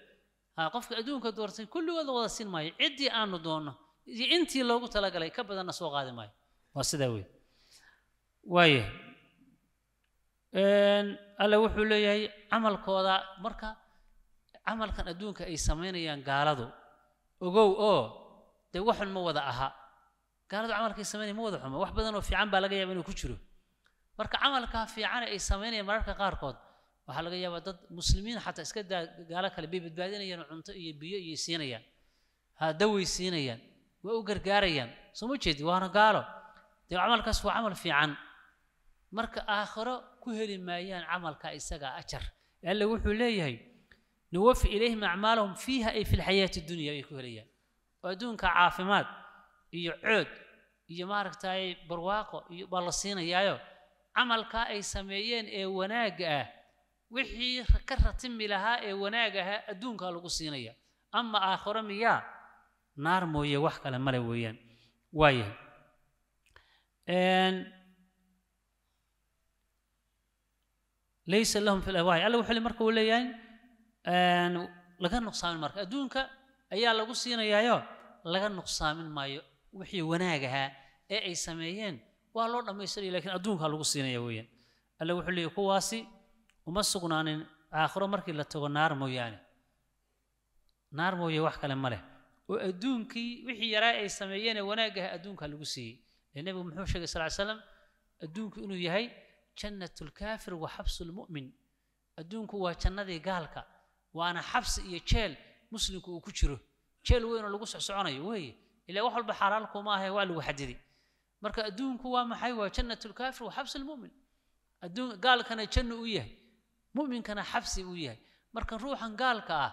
ها qofka adduunka doortay kulligood wada siin maayo ciddii aanu doonno iyo intii loogu talagalay ka badanna soo qaadi maayo waa sidaa wey waaya alle wuxuu leeyahay camalkooda marka camalkan adduunka ay samaynayaan gaaladu ogow oo dee waxun ma wada aha gaaladu camalkay samaynaya ma wada xumo wax badan oo fiican baa laga yaaba inuu ku jiro marka camalkaa fiicane ay samaynayaan mararka qaarkood waxaa laga yaabaa dad muslimiin xataa iska daa gaalo kale bay badbaadinayaan cunto iyo biyo iyo siinayaan hadda way siinayaan waa u gargaarayaan soo ma jeedi waana gaalo dee camalkaas waa camal fiican marka aakhiro ku heli maayaan camalka isaga ajar alle wuxuu leeyahay nuwafi ilayhim acmaalahum fiiha ay fi lxayaati dunya ay ku helayaan oo adduunka caafimaad iyo cood iyo maaragtay barwaaqo iyo baa la siinayaayo camalkaa ay sameeyeen ee wanaagga ah وحي ليس لهم في الأواعي ألا وحل مركو ولا يان إن لقى نقصان المركو أدون كا أيا لقوا سينيا يا لقى نقصان من ما وحي وناجها أي سمايين والله لما يسري لكن أدون قالوا قصينية وياه ألا وحل يقواسي uma sugnaanin aakhiro markii la tago naar mooyaane naar mooye wax kale ma leh oo adduunkii wixii yaraa ay sameeyeen wanaagaha adduunka lagu siiyey ee nebigu muxuu sheegay sal slam adduunku inuu yahay jannatu lkaafir wa xabsu lmu'min adduunku waa jannadii gaalka waana xabsi iyo jeel muslimku uu ku jiro jeel weyn oo lagu socsoconayo weeye ilaa wax walba xalaal kuma ahe waa lagu xadiday marka adduunku waa maxay waa jannatu lkaafir wa xabsu lmu'min adduun gaalkana janna u yahay mu'minkana xabsi uu yahay marka ruuxan gaalka ah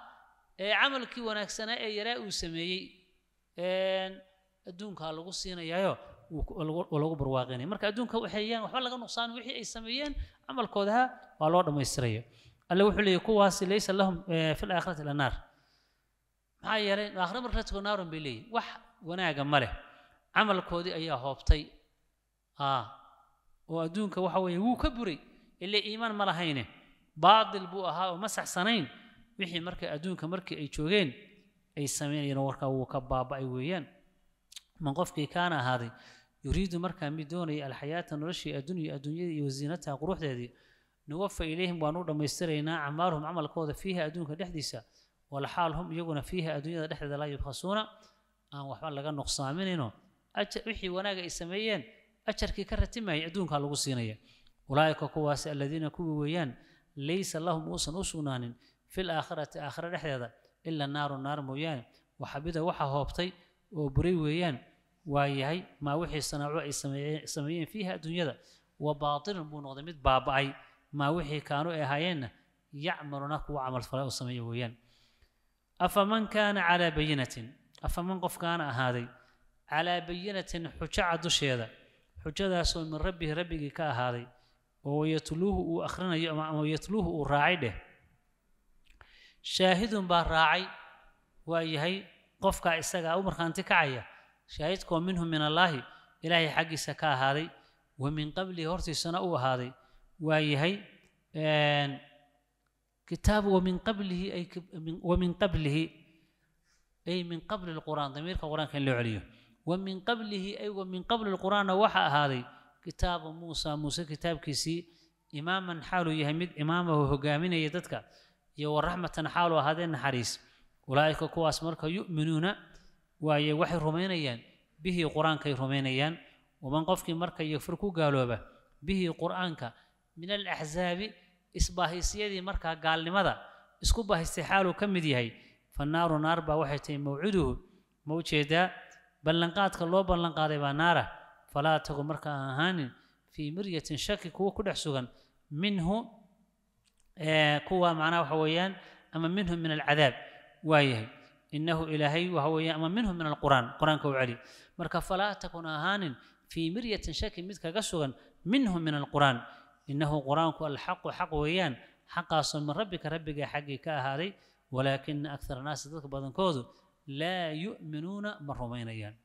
ee camalkii wanaagsanaa ee yaraa uu sameeyey adduunkaa lagu siinayayo lagu barwaaqinaya marka adduunka waxayaan waxba laga nuqsaan wixii ay sameeyeen camalkooda waa loo dhammaystiraya alle wuxuu leeyahy kuwaasi laysa lahum fi laakhirati ila naar maxaa yeelay aakhira marka ladko naaran bay leeyihin wax wanaaga ma leh camalkoodii ayaa hoobtay oo adduunka waxa weeye wuu ka buray ilaa iimaan ma lahayne baadil buu ahaa oo masax sanayn wixii marka adduunka markii ay joogeen ay sameynayeen warkaa wuu ka baaba'ay weeyaan man qofkii kaana ahaaday yuriidu markaa mid doonaya alxayaata noloshii addunya adduunyada iyo wasiinataha quruxdeedii nuwafa ilayhim waanu dhammaystiraynaa acmaaluhum camalkooda fiiha adduunka dhexdiisa walxaal hum iyaguna fiiha adduunyada dhexdeeda laa yubkhasuuna aan waxba laga nuqsaaminayno wixii wanaaga ay sameeyeen ajarkii ka ratimayay adduunkaa lagu siinaya ulaa'ika kuwaasi alladiina kuwii weeyaan ليس لهم أوسن أسونان في الآخرة آخرة رحيدة إلا النار النار مويان وحبيت وحا هوبتي وبري ويان وايهي ما وحي صنعوا سميين فيها الدنيا وباطل بون غضمت باب أي ما وحي كانوا إيهاينا يعملون أقوى عمل فلا أسمي ويان أفمن كان على بينة أفمن قف كان هذه على بينة حجعة دشيدة حجدها سوى من ربي ربه كا هذه oo yatluuhu uu akhrinayo ama yatluuhu uu raacay dheh shaahidun baa raacay waa yahay qofka isaga u markhaanti kacaya shaahidkoo minhum min allaahi ilaahay xaggiisa ka ahaaday wa min qablihi hortiisana u ahaaday waa yahay كتاب ومن قبله أي ومن قبله أي من قبل القرآن ضمير القرآن كان له عليه ومن قبله أي ومن قبل القرآن وحى هذه kitaaba muusa muuse kitaabkiisii imaaman xaaluu yahay mid imaamahu hogaaminaya dadka iyo waraxmatan xaaluu ahaadee naxariis ulaa'ika kuwaas marka yu'minuuna waaye waxay rumaynayaan bihii qur-aankay rumaynayaan waman qofkii marka yakfur ku gaalooba bihii qur-aanka min alaxzaabi isbaahisyadii markaa gaalnimada isku baahistay xaaluu ka mid yahay fannaaru naar baa waxay tahay mawcuduhu ma u jeedaa ballanqaadka loo ballanqaaday baa naara falaa taku marka aan ahaanin fii miryatin shaki kuwa ku dhex sugan minhu kuwa macnaha waxa weeyaan ama minhum min alcadaab waayahay inahu ilaahay waxa weeyaan ama minhum min alqur'aan qur'aanka u celiy marka falaa takun ahaanin fii miryatin shaki mid kaga sugan minhum min alqur'aan inahu qur'aanku alxaqu xaq weeyaan xaqaasoo min rabbika rabbiga xaggii ka ahaaday walaakina akthar annaasi dadka badankoodu laa yu'minuuna ma rumaynayaan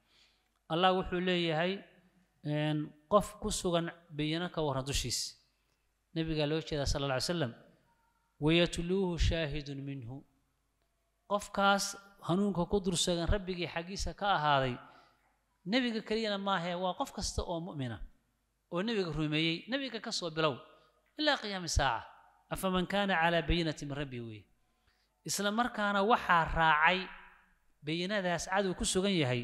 allah wuxuu leeyahay qof ku sugan bayana ka waran dushiisa nabigaa loo jeedaa sala alla alay slam wayatluuhu shaahidun minhu qofkaas hanuunka ku dursagan rabbigii xaggiisa ka ahaaday nebiga keliyana maahee waa qof kasta oo mu'mina oo nebiga rumeeyey nebiga ka soo bilow ilaa qiyaami saaca afaman kaana calaa bayinati min rabbi weeye isla markaana waxaa raacay bayinadaas cadow ku sugan yahay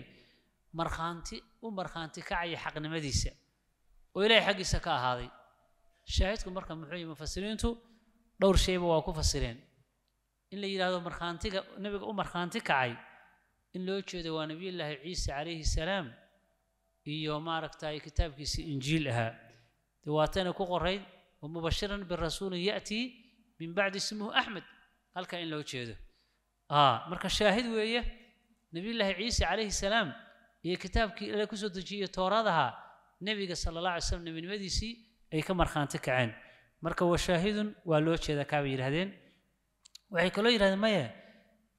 markhaanti u markhaanti kacaya xaqnimadiisa oo ilaahay xaggiisa ka ahaaday shaahidku marka muxuu yihi mufasiriintu dhowr shayba waa ku fasireen in la yidhaahdo markhaantiga nebiga u markhaanti kacay in loo jeedo waa nebiyullaahi ciise calayhi salaam iyo maaragtay kitaabkiisii injiil ahaa dewaatana ku qorayd ومبشرا بالرسول يأتي من بعد اسمه أحمد هل كان لو جيده آه مركز شاهد وياه نبي الله عيسى عليه السلام iyo kitaabkii ilaa kusoo dejiyey tooradaha nebiga sala allah alay slam nebinimadiisii ay ka markhaanti kaceen marka washaahidun waa loo jeedaa kaabay yidhahdeen waxay kaloo yidhahdeen maya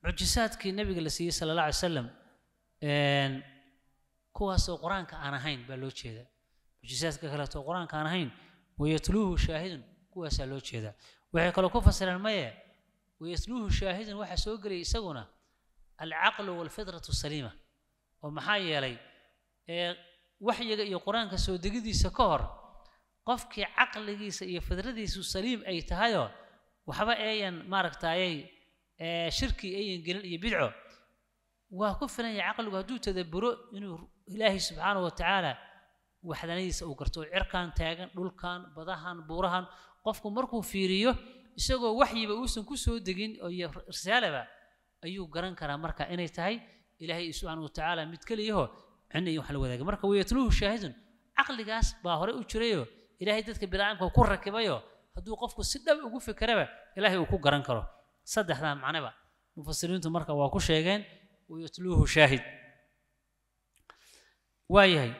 mucjisaadkii nebiga la siiyey sala allah alay salam kuwaasoo qur-aanka aan ahayn baa loo jeedaa mucjisaadka kaleetoo qur-aanka aan ahayn wayatluuhu shaahidun kuwaasaa loo jeedaa waxay kaloo ku fasireen maya wayatluuhu shaahidun waxaa soo gelaya isaguna alcaqlu waalfidratu saliima oo maxaa yeelay ee waxyiga iyo qur-aanka soo degidiisa ka hor qofkii caqligiisa iyo fidradiisu saliim ay tahayoo waxba ayan maaragtaayay shirki ayan gelin iyo bidco waa ku filan yahay caqligu hadduu tadaburo inuu ilaahay subxaana wa tacaala waxdanadiisa uu garto cirkaan taagan dhulkan badahan buurahan qofku markuu fiiriyo isagoo waxyiba uusan ku soo degin oo iyo risaalaba ayuu garan karaa marka inay tahay ilaahay subxaana watacaala mid keliyaho cinna iyo wax la wadaaga marka wayatluuhu shaahidun caqligaas baa horey u jirayo ilaahay dadka biniaadamka ku rakibayo hadduu qofku si dhab ugu fikeraba ilaahay uu ku garan karo saddexdaa macnaba mufasiriintu marka waa ku sheegeen wayatluuhu shaahid waayahay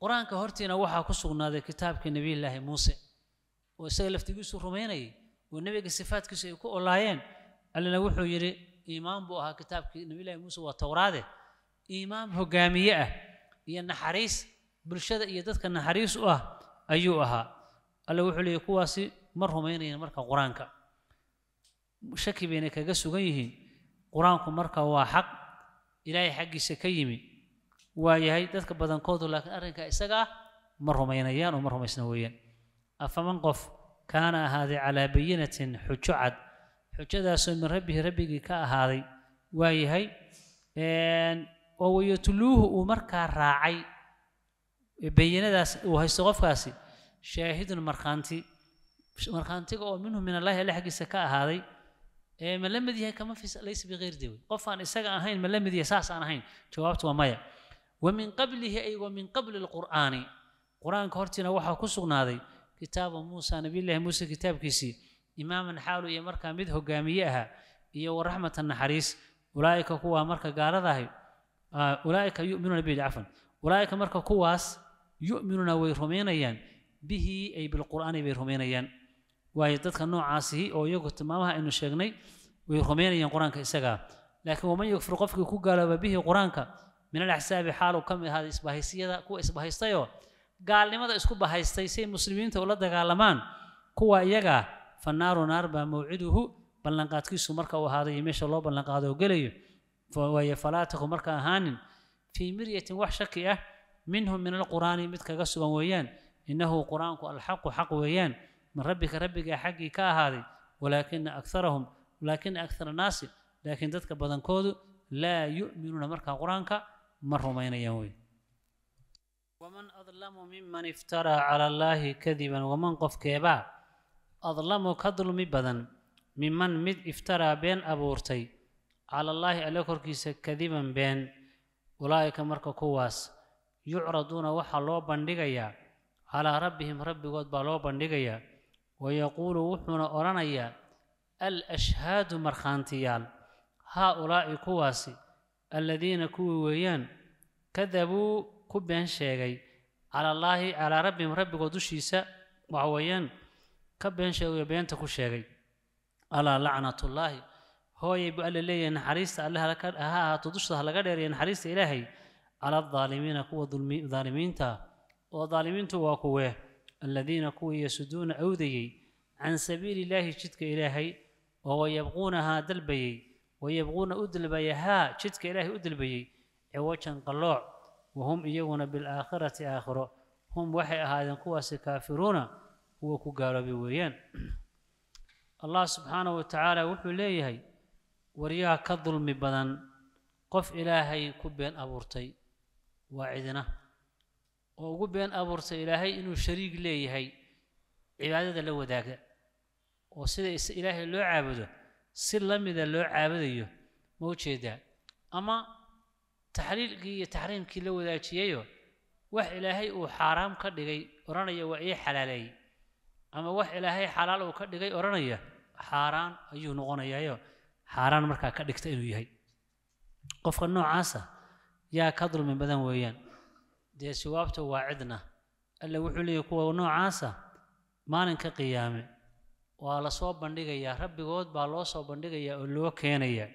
qur-aanka hortiina waxaa ku sugnaaday kitaabka nebiyullaahi muuse oo isaga laftigiisu rumaynayay oo nebiga sifaadkiisu ay ku olaayeen allina wuxuu yidhi iimaan buu ahaa kitaabkii nabiyullaahi muuse waa towraade iimaan hogaamiye ah iyo naxariis bulshada iyo dadka naxariis u ah ayuu ahaa alle wuxuu leeyahy kuwaasi ma rumaynayan marka qur-aanka shaki bayna kaga sugan yihiin qur-aanku marka waa xaq ilaahay xaggiisa ka yimi waa yahay dadka badankoodu laakiin arrinkaa isaga ah ma rumaynayaan oo ma rumaysna weeyaan afaman qof kaana ahaaday calaa bayinatin xujo cad xujadaasoo min rabbihi rabbigii ka ahaaday waa yahay oo wayatuluuhu uu markaa raacay bayinadaas uu haysto qofkaasi shaahidun markhaanti markhaantiga oo minhu min allahi alle xaggiisa ka ahaaday ma la mid yahay kama laysa bikeyr dewi qof aan isaga ahayn ma la mid yahay saas aan ahayn jawaabtu waa maya ومن قبله أي ومن قبل القرآن قرآن كورتنا وحا كسقناذي كتاب موسى نبي الله موسى كتاب كيسي imaaman xaalu iyo markaa mid hogaamiye ahaa iyo waraxmata naxariis ulaaika kuwaa marka gaaladahay ulaaika yuminuuna bihi cafan ulaaika marka kuwaas yuminuuna way rumaynayaan bihi ay bilqur'aani bay rumaynayaan waayo dadka noocaasihi oo iyagu tilmaamaha aynu sheegnay way rumaynayaan qur isagaa laakiin waman yakfur qofkii ku gaalooba bihi qur-aanka min alaxsaabi xaalu ka mid ahaaday isbahaysyada kuwa isbahaystayoo gaalnimada isku bahaystay say muslimiinta ula dagaalamaan kuwa iyagaa فالنار نار با موعده بلن كيسو مركا وهذا يمشي الله بلنقات وقليه فوهي فوي فلاتك مركا هان في مرية وحشكية أه، منهم من القرآن مثل قصبا ويان إنه قرآن الحق حق ويان من ربك ربك حقي كاهذي ولكن أكثرهم ولكن أكثر الناس لكن ذاتك بدن كودو لا يؤمنون مركا قرآنك مرة ما ومن أظلم ممن افترى على الله كذبا ومن قف كيبا adlamu ka dulmi badan miman mid iftaraa been abuurtay cala allaahi alle korkiisa kadiban been ulaa'ika marka kuwaas yucraduuna waxaa loo bandhigayaa calaa rabbihim rabbigood baa loo bandhigayaa wayaquulu wuxuuna odhanayaa al ashhaadu markhaantiyaal haa ulaa'i kuwaasi alladiina kuwii weeyaan kadabuu ku been sheegay cala allaahi calaa rabbihim rabbigood dushiisa waxa weeyaan ka been sheegay beenta ku sheegay alaa lacnatullaahi hooyay buu alla leeyahay naxariista alle ha ahaato dusha ha laga dheeriya naxariista ilaahay cala adaalimiina kuwa daalimiinta oo daalimiintu waa kuwee aladiina kuwii yasuduuna awdayey can sabiili illaahi jidka ilaahay oo wayabquunahaa dalbayey wayabquuna u dalbayahaa jidka ilaahay u dalbayey ciwajan qallooc wahum iyaguna bilaakhirati aakhiro hum waxay ahaadeen kuwaasi kaafiruuna kuwa ku gaaloobay weeyaan allah subxaanahu wa tacaala wuxuu leeyahay waryaha ka dulmi badan qof ilaahay ku been abuurtay waa cidina oo ugu been abuurtay ilaahay inuu shariig leeyahay cibaadada la wadaaga oo sida ilaahay loo caabudo si la mida loo caabudayo ma ujeedaa ama taxliilkii iyo taxriimkii la wadaajiyayoo wax ilaahay uu xaaraam ka dhigay odhanaya waa ii xalaaleeyey ama wax ilaahay xalaal uu ka dhigay odhanaya xaaraan ayuu noqonayayo xaaraan markaa ka dhigta inuu yahay qofka noocaasa yaa ka dulmi badan weeyaan dee siwaabta waa cidna alla wuxuu leeyahy kuwa noocaasa maalinka qiyaame waa la soo bandhigayaa rabbigood baa loo soo bandhigayaa oo loo keenayaa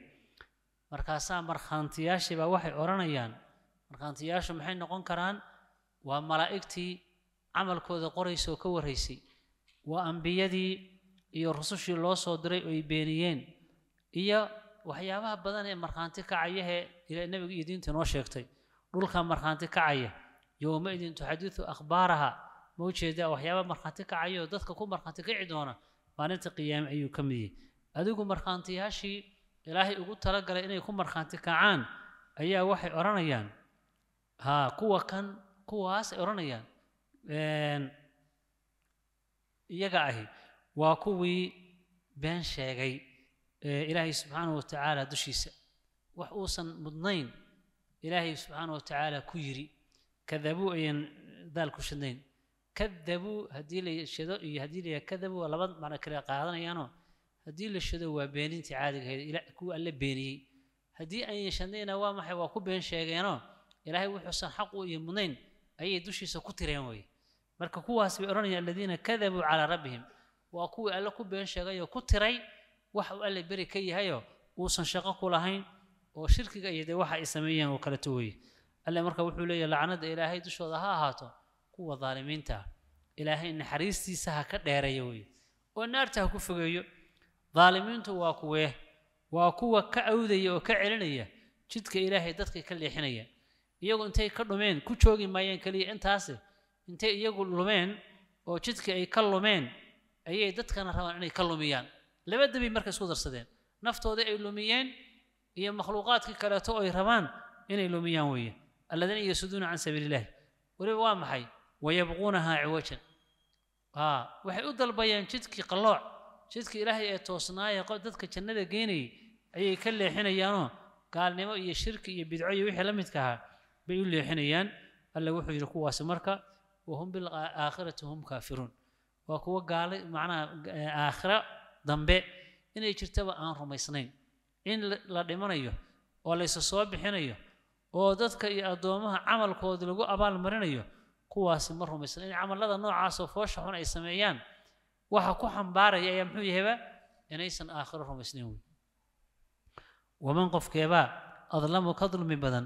markaasaa markhaantiyaashiibaa waxay odhanayaan markhaantiyaashu maxay noqon karaan waa malaa'igtii camalkooda qoraysoo ka warraysay waa ambiyadii iyo rusushii loo soo diray oo ay beeniyeen iyo waxyaabaha badan ee markhaanti kacayahee ilaa nebiga iyo diinta inoo sheegtay dhulka markhaanti kacaya yowmaidin tuxadiidu akhbaaraha ma ujeedaa waxyaaba markhaanti kacaya oo dadka ku markhaanti kici doona maalinta qiyaame ayuu ka mid yahay adigu markhaantiyaashii ilaahay ugu talagalay inay ku markhaanti kacaan ayaa waxay odhanayaan ha kuwa kan kuwaas ay odhanayaan iyaga ahi waa kuwii been sheegay ilaahay subxaanahu watacaala dushiisa wax uusan mudnayn ilaahay subxaanahu watacaala ku yiri kadabuu ayan daal ku shidnayn kadabuu haddii la shido iyo haddii la yaha kadabuu waa laba macno kale qaadanayaanoo haddii la shido waa beenintii caadigahayd kuwa alle beeniyey haddii aan yeeshanayna waa maxay waa ku been sheegeenoo ilaahay wuxuusan xaq u iyo mudnayn ayay dushiisa ku tireen weye marka kuwaas bay oranayaan aladiina kadabuu calaa rabbihim waa kuwii alle ku been sheegay oo ku tiray wax uu alle beri ka yahayo uusan shaqo ku lahayn oo shirkiga iyo dee waxa ay sameeyeen oo kaleto weeye alle marka wuxuu leeyahay lacnada ilaahay dushooda ha ahaato kuwa daalimiinta ilaahay naxariistiisa ha ka dheereeyo wey oo naarta ha ku fogeeyo daalimiintu waa kuwee waa kuwa ka awdaya oo ka celinaya jidka ilaahay dadka ka leexinaya iyagoo intay ka dhumeen ku joogi maayeen keliya intaasi intay iyagu lumeen oo jidka ay ka lumeen ayay dadkana rabaan inay ka lumiyaan labada bay marka isku darsadeen naftooda ay lumiyeen iyo makhluuqaadka kaleeto ay rabaan inay lumiyaan weeye alladiina yasuduuna can sabiili illaahi weliba waa maxay wayabquunaha ciwajan aa waxay u dalbayeen jidkii qallooc jidkii ilaahay ee toosnaaye dadka jannada geenayay ayay ka leexinayaanoo gaalnimo iyo shirki iyo bidco iyo wixii la midka ahaa bay u leexinayaan alla wuxuu yidhi kuwaasi marka وهم بالآخرة هم كافرون وكوا قال معنى آخرة ذنب إن يجرتوا أن رميسنين إن لا دمنيه ولا يسوع بحنيه oo dadka iyo addoomaha camalkooda lagu abaal marinayo kuwaasi ma rumaysan in camalada noocaas oo foosha xun ay sameeyaan waxa ku xambaaraya ayaa muxuu yahayba inaysan aakhiro rumaysnayn wey waman qofkeebaa adlamu ka dulmi badan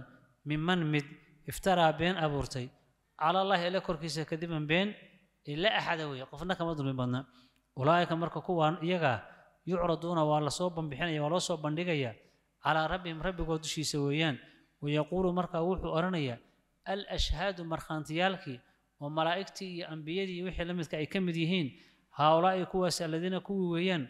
miman mid iftaraa been abuurtay cala allahi korkiisa kadiban been ila axada weeye qofna kama dulmi badna ulaaika marka kuwaan iyagaa yucraduuna waa lasoo banbixinaya waa loo soo bandhigaya calaa rabbihim rabbigood dushiisa weeyaan wayaquulu markaa wuxuu odhanaya al ashhaadu markhaantiyaalkii oo malaa'igtii iyo ambiyadii wixii la midka ay ka mid yihiin haa ulaai kuwaasi alladiina kuwii weeyaan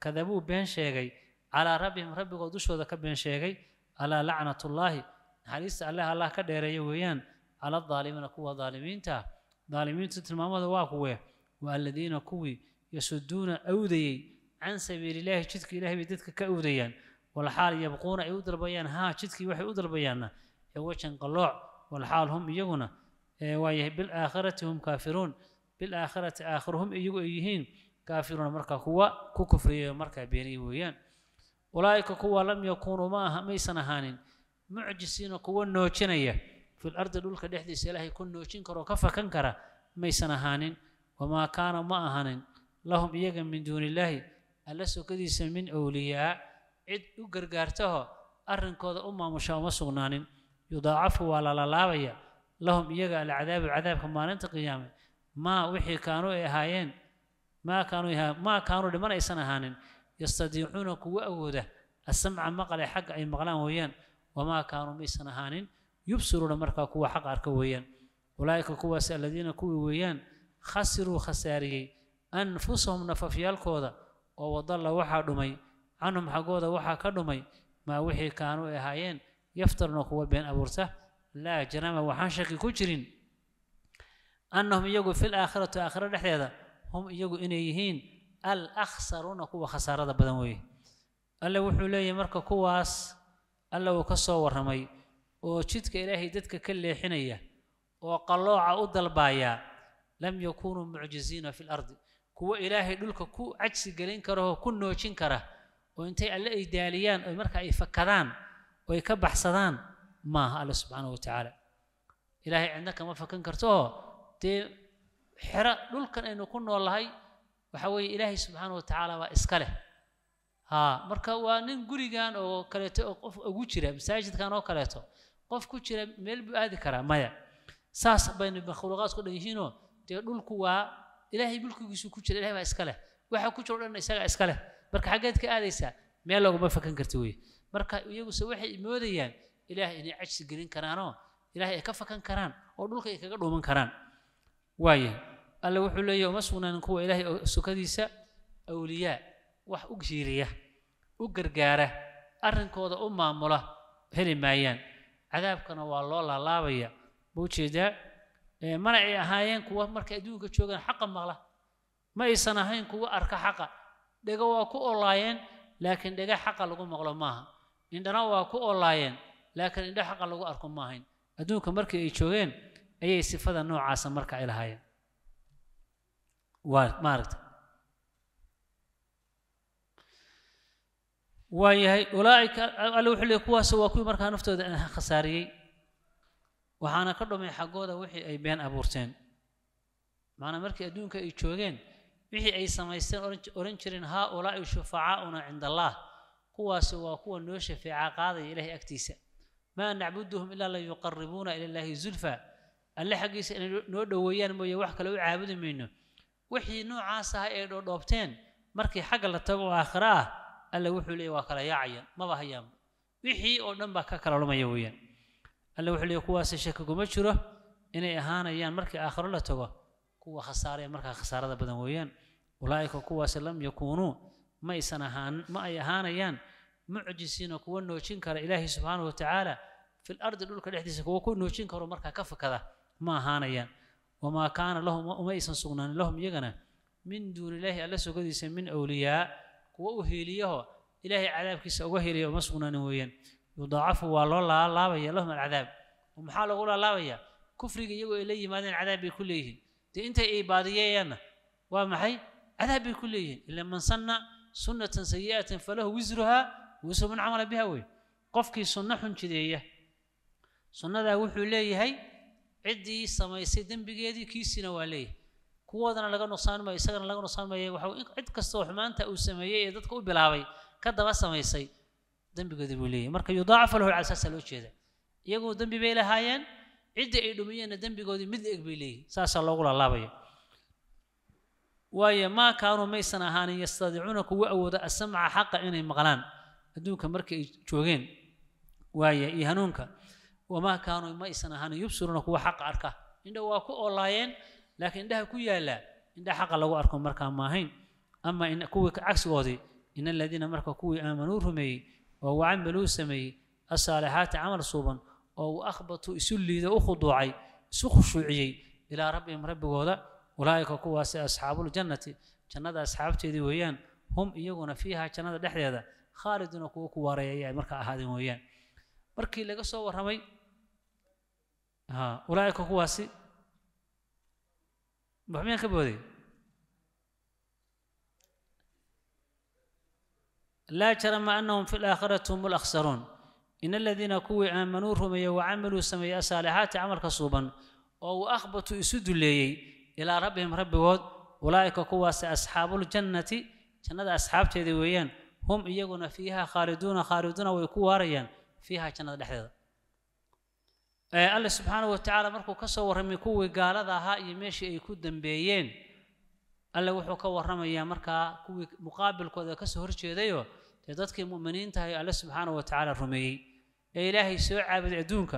kadabuu been sheegay calaa rabbihim rabbigood dushooda ka been sheegay alaa lacnatullaahi naxariista alleh allah ka dheereeya weeyaan على الظالمين كوا ظالمين تا ظالمين تتلمام هذا واقوى والذين قوي يسدون أودي عن سبيل الله جدك إله بيدتك كأوديا والحال يبقون أود البيان ها جدك وحي أود البيان يوجن قلوع والحال هم يجونا ويه بالآخرة هم كافرون بالآخرة آخرهم يجوا يهين كافرون مركا كوا ككفرية مركا بيني ويان أولئك كوا لم يكونوا ما ميسنا معجسين كوا نوجنيه filardi dhulka dhexdiisa ilaahay ku noojin karoo ka fakan kara maysan ahaanin wamaa kaana ma ahanin lahum iyaga min duuni illaahi alla sokadiisa min awliyaa cid u gargaartaho arrinkooda u maamusha uma sugnaanin yudaacafu waa la lalaabaya lahum iyaga alcadaabu cadaabka maalinta qiyaame maa wixii kaanuu ay ahaayeen maa kaanuu maa kaanuu dhiman aysan ahaanin yastadiicuuna kuwa awooda asamca maqale xagga ay maqlaan weeyaan wamaa kaanuu maysan ahaanin yubsiruuna markaa kuwa xaq arka weeyaan ulaaika kuwaas alladiina kuwii weeyaan khasiruu khasaariyey anfusahum nafafyaalkooda oo wadalla waxaa dhumay canhum xaggooda waxaa ka dhumay maa wixii kaanuu ay ahaayeen yaftaruuna kuwa been abuurta laa janaama waxaan shaki ku jirin annahum iyagu fil aakhirati aakhira dhexdeeda hum iyagu inay yihiin al akhsaruuna kuwa khasaarada badan weeye alle wuxuu leeyahay marka kuwaas alla uu ka soo warramay oo jidka ilaahay dadka ka leexinaya oo qallooca u dalbaaya lam yakunuu mucjiziina fi lardi kuwo ilaahay dhulka ku cajsi gelin karaoo ku noojin kara oo intay alle ay daaliyaan oo marka ay fakadaan oo ay ka baxsadaan maaha alle subxaana wa tacaala ilaahay cidna kama fakan kartooo dee xero dhulkan aynu ku nool waxa weeye ilaahay subxaana wa tacaala waa iska leh haa marka waa nin gurigan oo kaleeto oo qof ugu jira masaajidkan oo kaleeto qof ku jira meel buu aadi karaa maya saas baynu makhluuqaadku dhan yihiinoo dee dhulku waa ilaahay mulkigiisu ku jira ilahay baa iska leh waxa ku jiro dhan isagaa iska leh marka xaggeed ka aadaysaa meel loguma fakan karti weye marka iyaguse waxay moodayaan ilaahay inay cajsi gelin karaanoo ilaahay ay ka fakan karaan oo dhulka ay kaga dhuuman karaan waaya alle wuxuu leeyahy uma sugnaanin kuwa ilaahay sukadiisa awliyaa wax u giiriya u gargaara arrinkooda u maamula heli maayaan cadaabkana waa loo laalaabaya buu jeedaa mana ay ahaayeen kuwa markay adduunka joogaan xaqa maqla ma aysan ahayn kuwa arka xaqa dhego waa ku olaayeen laakiin dhega xaqa lagu maqlo maaha indhana waa ku olaayeen laakiin indho xaqa lagu arko ma ahayn adduunka markii ay joogeen ayay sifada noocaasa marka ay lahaayeen waa maaragta waayahay ulaaika alle wuxuu leeyay kuwaas waa kuwii markaa naftooda aan khasaariyey waxaana ka dhumay xaggooda wixii ay been abuurteen maana markii adduunka ay joogeen wixii ay samaysteen oran jirin haa ulaa'i shufacaauna cinda allaah kuwaasi waa kuwa noo shafeeca qaadaya ilaahay agtiisa maa nacbuduhum ilaa layuqaribuuna ila illaahi zulfa alle xaggiisa inay noo dhoweeyaan mooye wax kale u caabudi mayno wixii noocaas ahaa ee dhoodhoobteen markii xagga la tago oo aakhiro ah alla wuxuu leeyahy waa kala yaacayan maba hayaan wixii oo dhan baa ka kala lumaya weeyaan alla wuxuu leeyahy kuwaasi shakiguma jiro inay ahaanayaan markii aakhiro la tago kuwa khasaaraya markaa khasaarada badan weeyaan ulaa'ika kuwaasi lam yakuunuu ma ahaan ma ay ahaanayaan mucjisiina kuwa noojin kara ilaahay subxaanahu watacaala fil ardi dhulka dhexdiisa kuwa ku noojin karo markaa ka fakada ma ahaanayaan wamaa kaana lahum uma sugnaanin lahum iyagana min duuni illaahi alla sogadiisa min awliyaa kuwa u heeliyaho ilaahay cadaabkiisa uga heeliyo ma sugnaan weeyaan yudaacafu waa loo laalaabaya lahum alcadaab maxaa loogu laalaabaya kufriga iyagoo ay la yimaadeen cadaab bay ku leeyihiin dee intay ay baadiyeeyaanna waa maxay cadaab bay ku leeyihiin ila man sanna sunnatan sayi'atan falahu wisruhaa wisru man camala biha wey qofkii sunno xun jideeya sunnadaa wuxuu leeyahay ciddii samaysay dembigeedii kiisina waa leeyahay kuwoodana laga nuqsaanmayo isagana laga nuqsaanmaya waxa cid kastoo xumaanta uu sameeyey ee dadka u bilaabay ka daba samaysay dembigoodii buu leeyahy marka yudaacafu lahu alcal saasaa loo jeeda iyagu dembi bay lahaayeen ciddii ay dhumiyeenna dembigoodii mid eg bay leeyihin saasaa loogu laalaabaya waayo maa kaanuu maysan ahaanin yastadicuuna kuwa awooda asamca xaqa inay maqlaan adduunka marka ay joogeen waaye iyo hanuunka wamaa kaanuu maysan ahaanin yubsiruuna kuwa xaqa arka indha waa ku oolaayeen laakiin indhaha ku yaallaa indhaha xaqa lagu arko markaa maahayn ama kuwii cagsigoodii in aladiina marka kuwii aamanuu rumeeyey oo wacamiluu sameeyey asaalixaati camal suuban oo u waahbatuu isu liida u khuduucay isu khushuuciyey ilaa rabbihim rabbigooda ulaa'ika kuwaasi asxaabuuljannati jannada asxaabteedii weeyaan hum iyaguna fiiha jannada dhexdeeda khaaliduna kuwo ku waareeyay ay markaa ahaadeen weeyaan markii laga soo warramay ulaa'ika kuwaasi بحمين خبودي لا جرم أنهم في الآخرة هم الأخسرون إن الذين كوي آمنوا رمي وعملوا سمي صالحات عمل كصوبا أو أخبتوا يسد لي إلى ربهم رب ود أولئك كواس أصحاب الجنة جنة أصحاب تيدويان هم يجون فيها خالدون خالدون ويكواريان فيها جنة الأحداث الله سبحانه وتعالى مركو كسو ورمي كو قال ها يمشي أي كودن بيين الله وحو ورمي يا مركا كو مقابل كو ذا كسو هرشي ديو تدتك المؤمنين تهي الله سبحانه وتعالى رمي يا إلهي سوء عبد عدونك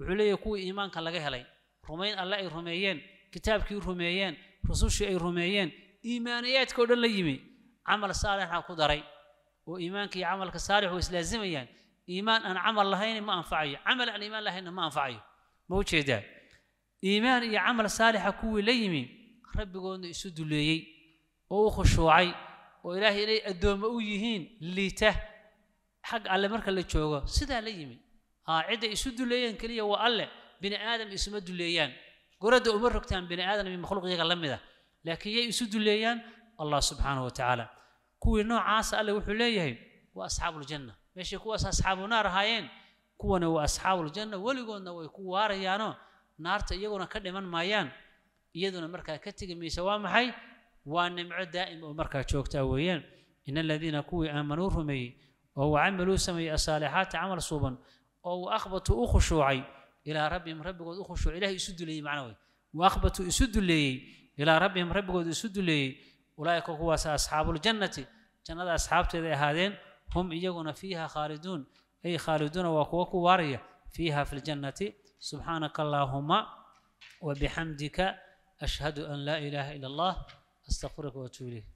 وعلي كو إيمان كان لغيها لي رمين الله أي كتاب كي رميين رسوشي أي رميين إيمانيات كو دن ليمي عمل صالح كو داري وإيمانك عمل صالح وإس لازم إيمان أن عمل الله ما أنفعي عمل أن يعني إيمان الله ما أنفعي مو كذا إيمان يا عمل صالح كوي ليمي رب يقول يسد لي أو خشوعي وإلهي لي الدوم أويهين ليته حق على مرك اللي تشوغا سدا ليمي ها عدا يسد لي كليا وألا بني آدم اسمه دليان قرد أمر ركتان بني آدم من مخلوق يغلم ذا لكن يسد ليان الله سبحانه وتعالى كوي نوع عاصى الله وحليه وأصحاب الجنه meeshay kuwaas asxaabu naar ahaayeen kuwana waa asxaabuljanna weligoodna way ku waarayaanoo naarta iyaguna ka dhiman maayaan iyaduna markaa ka tegi maysa waa maxay waa nimco daa'im oo markaa joogtaa weeyaan in aladiina kuwii aamanuu rumeeyey oo wacamiluu sameeyey asaalixaati camal suuban oo waaqbatuu u khushuucay ilaa rabbihim rabbigood u khushuuc ilahay isu duleeyey macna wey waaqbatuu isu duleeyey ilaa rabbihim rabbigood isu duleeyey ulaa'ika kuwaas asxaabuuljannati jannada asxaabteeday ahaadeen هم يجون فيها خالدون أي خالدون وكوك وارية فيها في الجنة سبحانك اللهم وبحمدك أشهد أن لا إله إلا الله أستغفرك وأتوب إليك